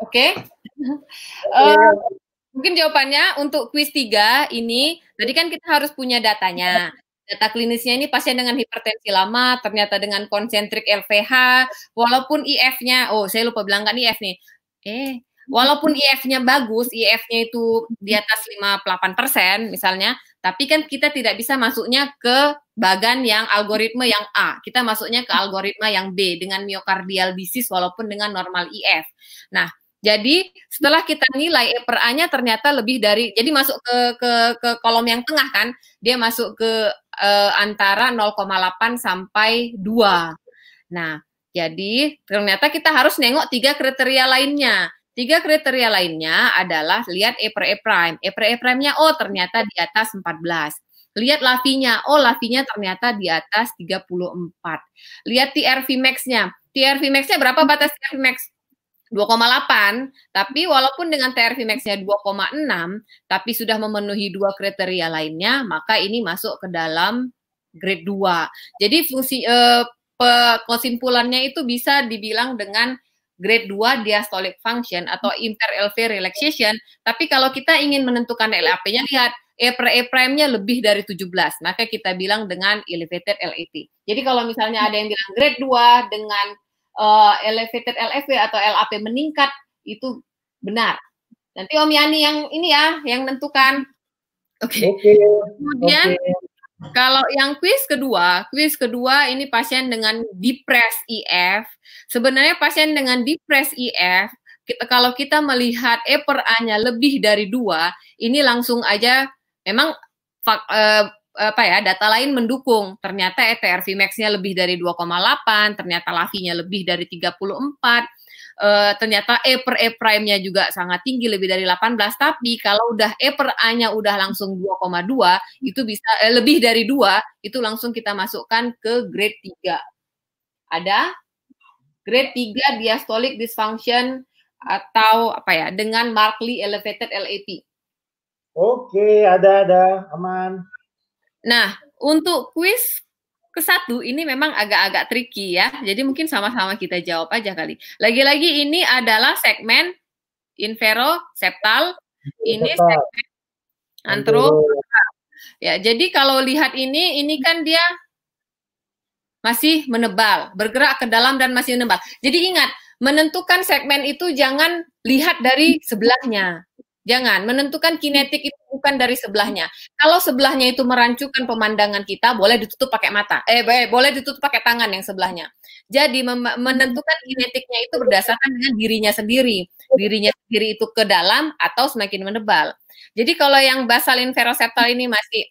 Oke. Okay. uh, eh, iya. mungkin jawabannya untuk kuis tiga ini tadi kan kita harus punya datanya. Data klinisnya ini pasien dengan hipertensi lama, ternyata dengan konsentrik LVH, walaupun IF-nya, oh saya lupa bilang kan IF nih. Eh, walaupun IF-nya bagus, IF-nya itu di atas 58 persen misalnya, tapi kan kita tidak bisa masuknya ke bagan yang algoritma yang A. Kita masuknya ke algoritma yang B dengan myocardial disease walaupun dengan normal IF. E nah, jadi setelah kita nilai E per A-nya ternyata lebih dari jadi masuk ke ke ke kolom yang tengah kan, dia masuk ke eh, antara 0,8 sampai 2. Nah, jadi ternyata kita harus nengok tiga kriteria lainnya. Tiga kriteria lainnya adalah lihat E per E prime. E per E prime-nya, oh ternyata di atas 14. Lihat lavinya, oh lavinya ternyata di atas 34. Lihat TRV max-nya, TRV max-nya berapa batas TRV max? 2,8, tapi walaupun dengan TRV max-nya 2,6, tapi sudah memenuhi dua kriteria lainnya, maka ini masuk ke dalam grade 2. Jadi fungsi eh, kesimpulannya itu bisa dibilang dengan grade 2 diastolic function atau impaired LV relaxation, tapi kalau kita ingin menentukan LAP-nya lihat E prime-nya lebih dari 17, maka kita bilang dengan elevated LAT. Jadi kalau misalnya ada yang bilang grade 2 dengan uh, elevated LFV atau LAP meningkat itu benar. Nanti Om Yani yang ini ya yang menentukan. Oke. Okay. Okay. Kemudian okay. Kalau yang quiz kedua, quiz kedua ini pasien dengan depres IF. Sebenarnya pasien dengan depres IF, kita, kalau kita melihat E per A-nya lebih dari dua, ini langsung aja memang fak, eh, apa ya data lain mendukung ternyata ETR VMAX-nya lebih dari 2,8 ternyata LAVI-nya lebih dari 34 uh, ternyata E per E prime-nya juga sangat tinggi lebih dari 18 tapi kalau udah E per A-nya udah langsung 2,2 itu bisa eh, lebih dari 2 itu langsung kita masukkan ke grade 3. Ada grade 3 diastolic dysfunction atau apa ya dengan markedly elevated LAP. Oke, ada ada aman. Nah, untuk quiz ke satu ini memang agak-agak tricky ya. Jadi mungkin sama-sama kita jawab aja kali. Lagi-lagi ini adalah segmen infero septal, ini segmen antro. Ya, jadi kalau lihat ini ini kan dia masih menebal, bergerak ke dalam dan masih menebal. Jadi ingat, menentukan segmen itu jangan lihat dari sebelahnya. Jangan menentukan kinetik itu bukan dari sebelahnya. Kalau sebelahnya itu merancukan pemandangan kita, boleh ditutup pakai mata. Eh, boleh ditutup pakai tangan yang sebelahnya. Jadi menentukan kinetiknya itu berdasarkan dengan dirinya sendiri. Dirinya sendiri itu ke dalam atau semakin menebal. Jadi kalau yang basal feroseptal ini masih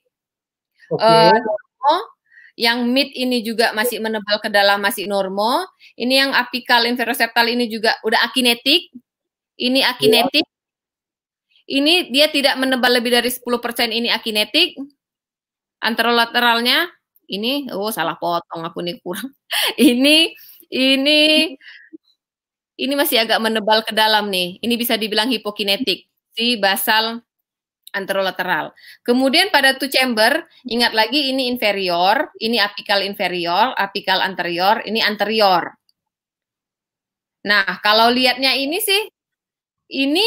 okay. uh, eh, yang mid ini juga masih menebal ke dalam masih normal. Ini yang apikal inferoseptal ini juga udah akinetik. Ini iya. akinetik, ini dia tidak menebal lebih dari 10% ini akinetik. Anterolateralnya ini oh salah potong aku nih kurang. ini ini ini masih agak menebal ke dalam nih. Ini bisa dibilang hipokinetik si basal anterolateral. Kemudian pada two chamber, ingat lagi ini inferior, ini apical inferior, apical anterior, ini anterior. Nah, kalau lihatnya ini sih, ini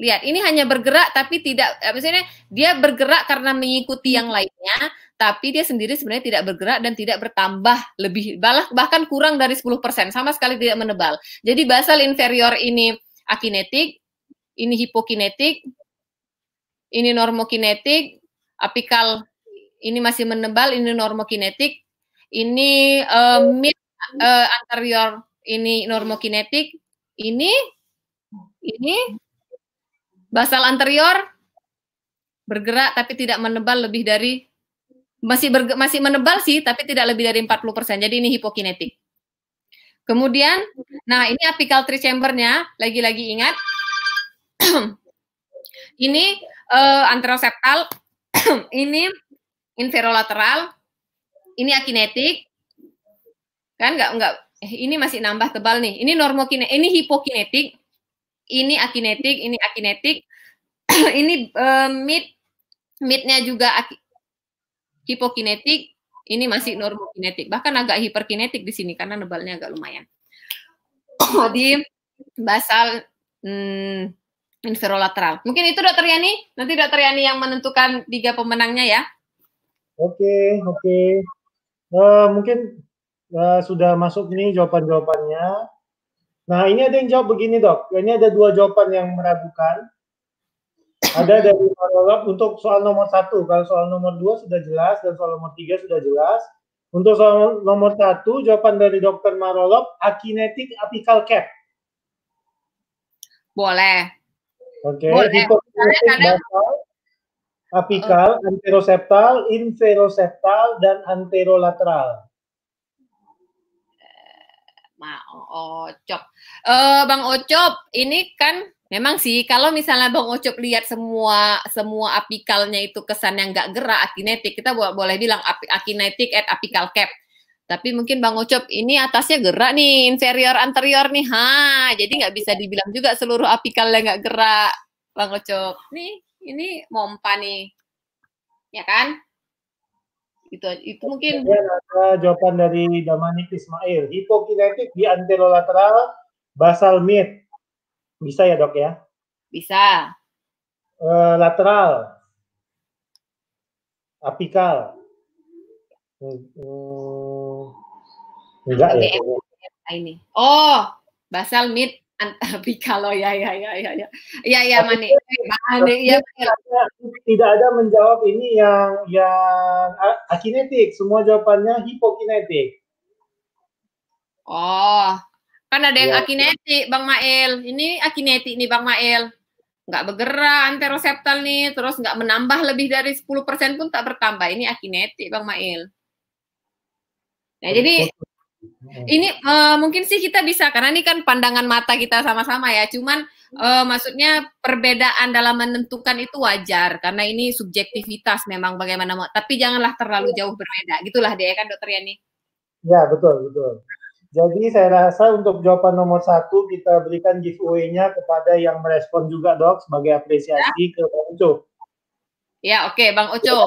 Lihat, ini hanya bergerak tapi tidak eh, misalnya dia bergerak karena mengikuti yang hmm. lainnya, tapi dia sendiri sebenarnya tidak bergerak dan tidak bertambah lebih bahkan kurang dari 10%, sama sekali tidak menebal. Jadi basal inferior ini akinetik, ini hipokinetik, ini normokinetik, apikal ini masih menebal, ini normokinetik, ini uh, mid uh, anterior ini normokinetik, ini ini Basal anterior bergerak tapi tidak menebal lebih dari masih berge, masih menebal sih tapi tidak lebih dari 40%. Jadi ini hipokinetik. Kemudian, nah ini apical chambernya lagi-lagi ingat. ini uh, anteroseptal, ini inferolateral, ini akinetik, kan nggak nggak eh, ini masih nambah tebal nih. Ini normokinetik ini hipokinetik, ini akinetik, ini akinetik, ini uh, eh, mid midnya juga hipokinetik, ini masih normokinetik, bahkan agak hiperkinetik di sini karena nebalnya agak lumayan. Jadi basal hmm, inferolateral. Mungkin itu Dokter Yani, nanti Dokter Yani yang menentukan tiga pemenangnya ya. Oke, okay, oke. Okay. Uh, eh, mungkin uh, sudah masuk nih jawaban-jawabannya. Nah, ini ada yang jawab begini, Dok. Ini ada dua jawaban yang meragukan. Ada dari Marolab untuk soal nomor satu. Kalau soal nomor dua sudah jelas dan soal nomor tiga sudah jelas. Untuk soal nomor satu, jawaban dari dokter marolop akinetik apical cap. Boleh. Oke. Okay. Apical, Apikal, uh. anteroseptal, inferoseptal, dan anterolateral. Ma oh, oh, Ocop. Uh, Bang Ocop, ini kan memang sih kalau misalnya Bang Ocop lihat semua semua apikalnya itu kesan yang nggak gerak akinetik, kita boleh bilang akinetik at apical cap. Tapi mungkin Bang Ocop ini atasnya gerak nih, inferior anterior nih. Ha, jadi nggak bisa dibilang juga seluruh apikalnya nggak gerak. Bang Ocop. Nih, ini mompa nih. Ya kan? itu itu mungkin ada jawaban dari Damanik Ismail hipokinetik di anterolateral basal mid bisa ya dok ya bisa uh, lateral apikal hmm, hmm. enggak ya ini oh basal mid kalau ya ya ya ya ya ya ya mani ya tidak ada menjawab ini yang yang akinetik semua jawabannya hipokinetik oh kan ada yang ya. akinetik Bang Mael ini akinetik nih Bang Mael nggak bergerak anteroseptal nih terus nggak menambah lebih dari 10% pun tak bertambah ini akinetik Bang Mael nah jadi ini uh, mungkin sih kita bisa karena ini kan pandangan mata kita sama-sama ya. Cuman uh, maksudnya perbedaan dalam menentukan itu wajar karena ini subjektivitas memang bagaimana mau. Tapi janganlah terlalu iya. jauh berbeda. Gitulah dia ya kan dokter Yani. Ya betul betul. Jadi saya rasa untuk jawaban nomor satu kita berikan giveaway-nya kepada yang merespon juga dok sebagai apresiasi ya. ke Bang Ucup. Ya oke okay, Bang Ucup.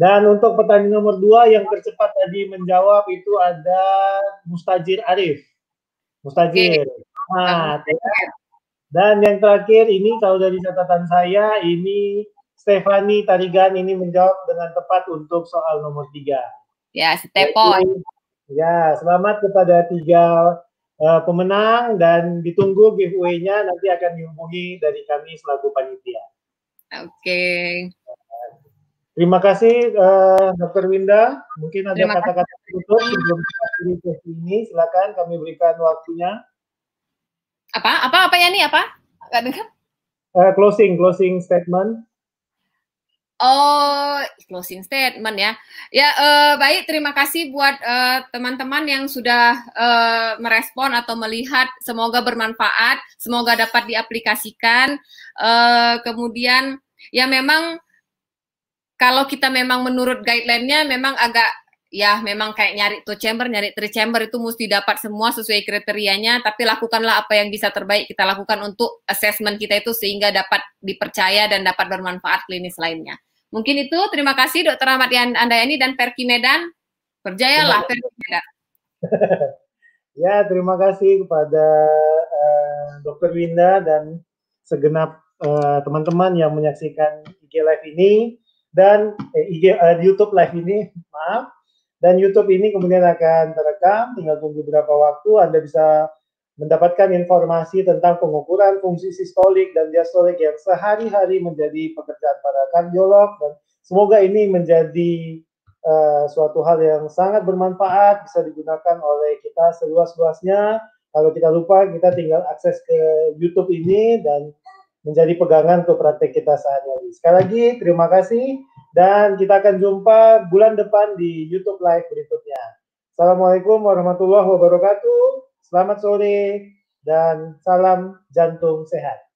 Dan untuk pertanyaan nomor dua yang tercepat tadi menjawab itu ada Mustajir Arif. Mustajir. Okay. Ya. Nah, dan yang terakhir ini kalau dari catatan saya ini Stefani Tarigan ini menjawab dengan tepat untuk soal nomor tiga. Ya, stepon. Ya, selamat kepada tiga uh, pemenang dan ditunggu giveaway-nya nanti akan dihubungi dari kami selaku panitia. Oke. Okay. Terima kasih uh, eh, Dr. Winda. Mungkin ada kata-kata tutup sebelum kita sesi ini. Silakan kami berikan waktunya. Apa? Apa? Apa ya nih? Apa? Gak dengar? Uh, closing, closing statement. Oh, closing statement ya. Ya, uh, baik. Terima kasih buat teman-teman uh, yang sudah uh, merespon atau melihat. Semoga bermanfaat. Semoga dapat diaplikasikan. Uh, kemudian, ya memang kalau kita memang menurut guideline-nya memang agak ya memang kayak nyari two chamber, nyari three chamber itu mesti dapat semua sesuai kriterianya, tapi lakukanlah apa yang bisa terbaik kita lakukan untuk assessment kita itu sehingga dapat dipercaya dan dapat bermanfaat klinis lainnya. Mungkin itu, terima kasih Dokter Ahmad Andayani dan Perki Medan. Berjayalah Perki Medan. ya, terima kasih kepada uh, Dokter Winda dan segenap eh, teman-teman uh, teman -teman yang menyaksikan IG Live ini dan eh, IG, uh, eh, YouTube live ini, maaf. Dan YouTube ini kemudian akan terekam, tinggal tunggu beberapa waktu Anda bisa mendapatkan informasi tentang pengukuran fungsi sistolik dan diastolik yang sehari-hari menjadi pekerjaan para kardiolog dan semoga ini menjadi uh, suatu hal yang sangat bermanfaat bisa digunakan oleh kita seluas-luasnya. Kalau kita lupa, kita tinggal akses ke YouTube ini dan menjadi pegangan untuk praktek kita saat ini. Sekali lagi terima kasih dan kita akan jumpa bulan depan di YouTube Live berikutnya. Assalamualaikum warahmatullahi wabarakatuh. Selamat sore dan salam jantung sehat.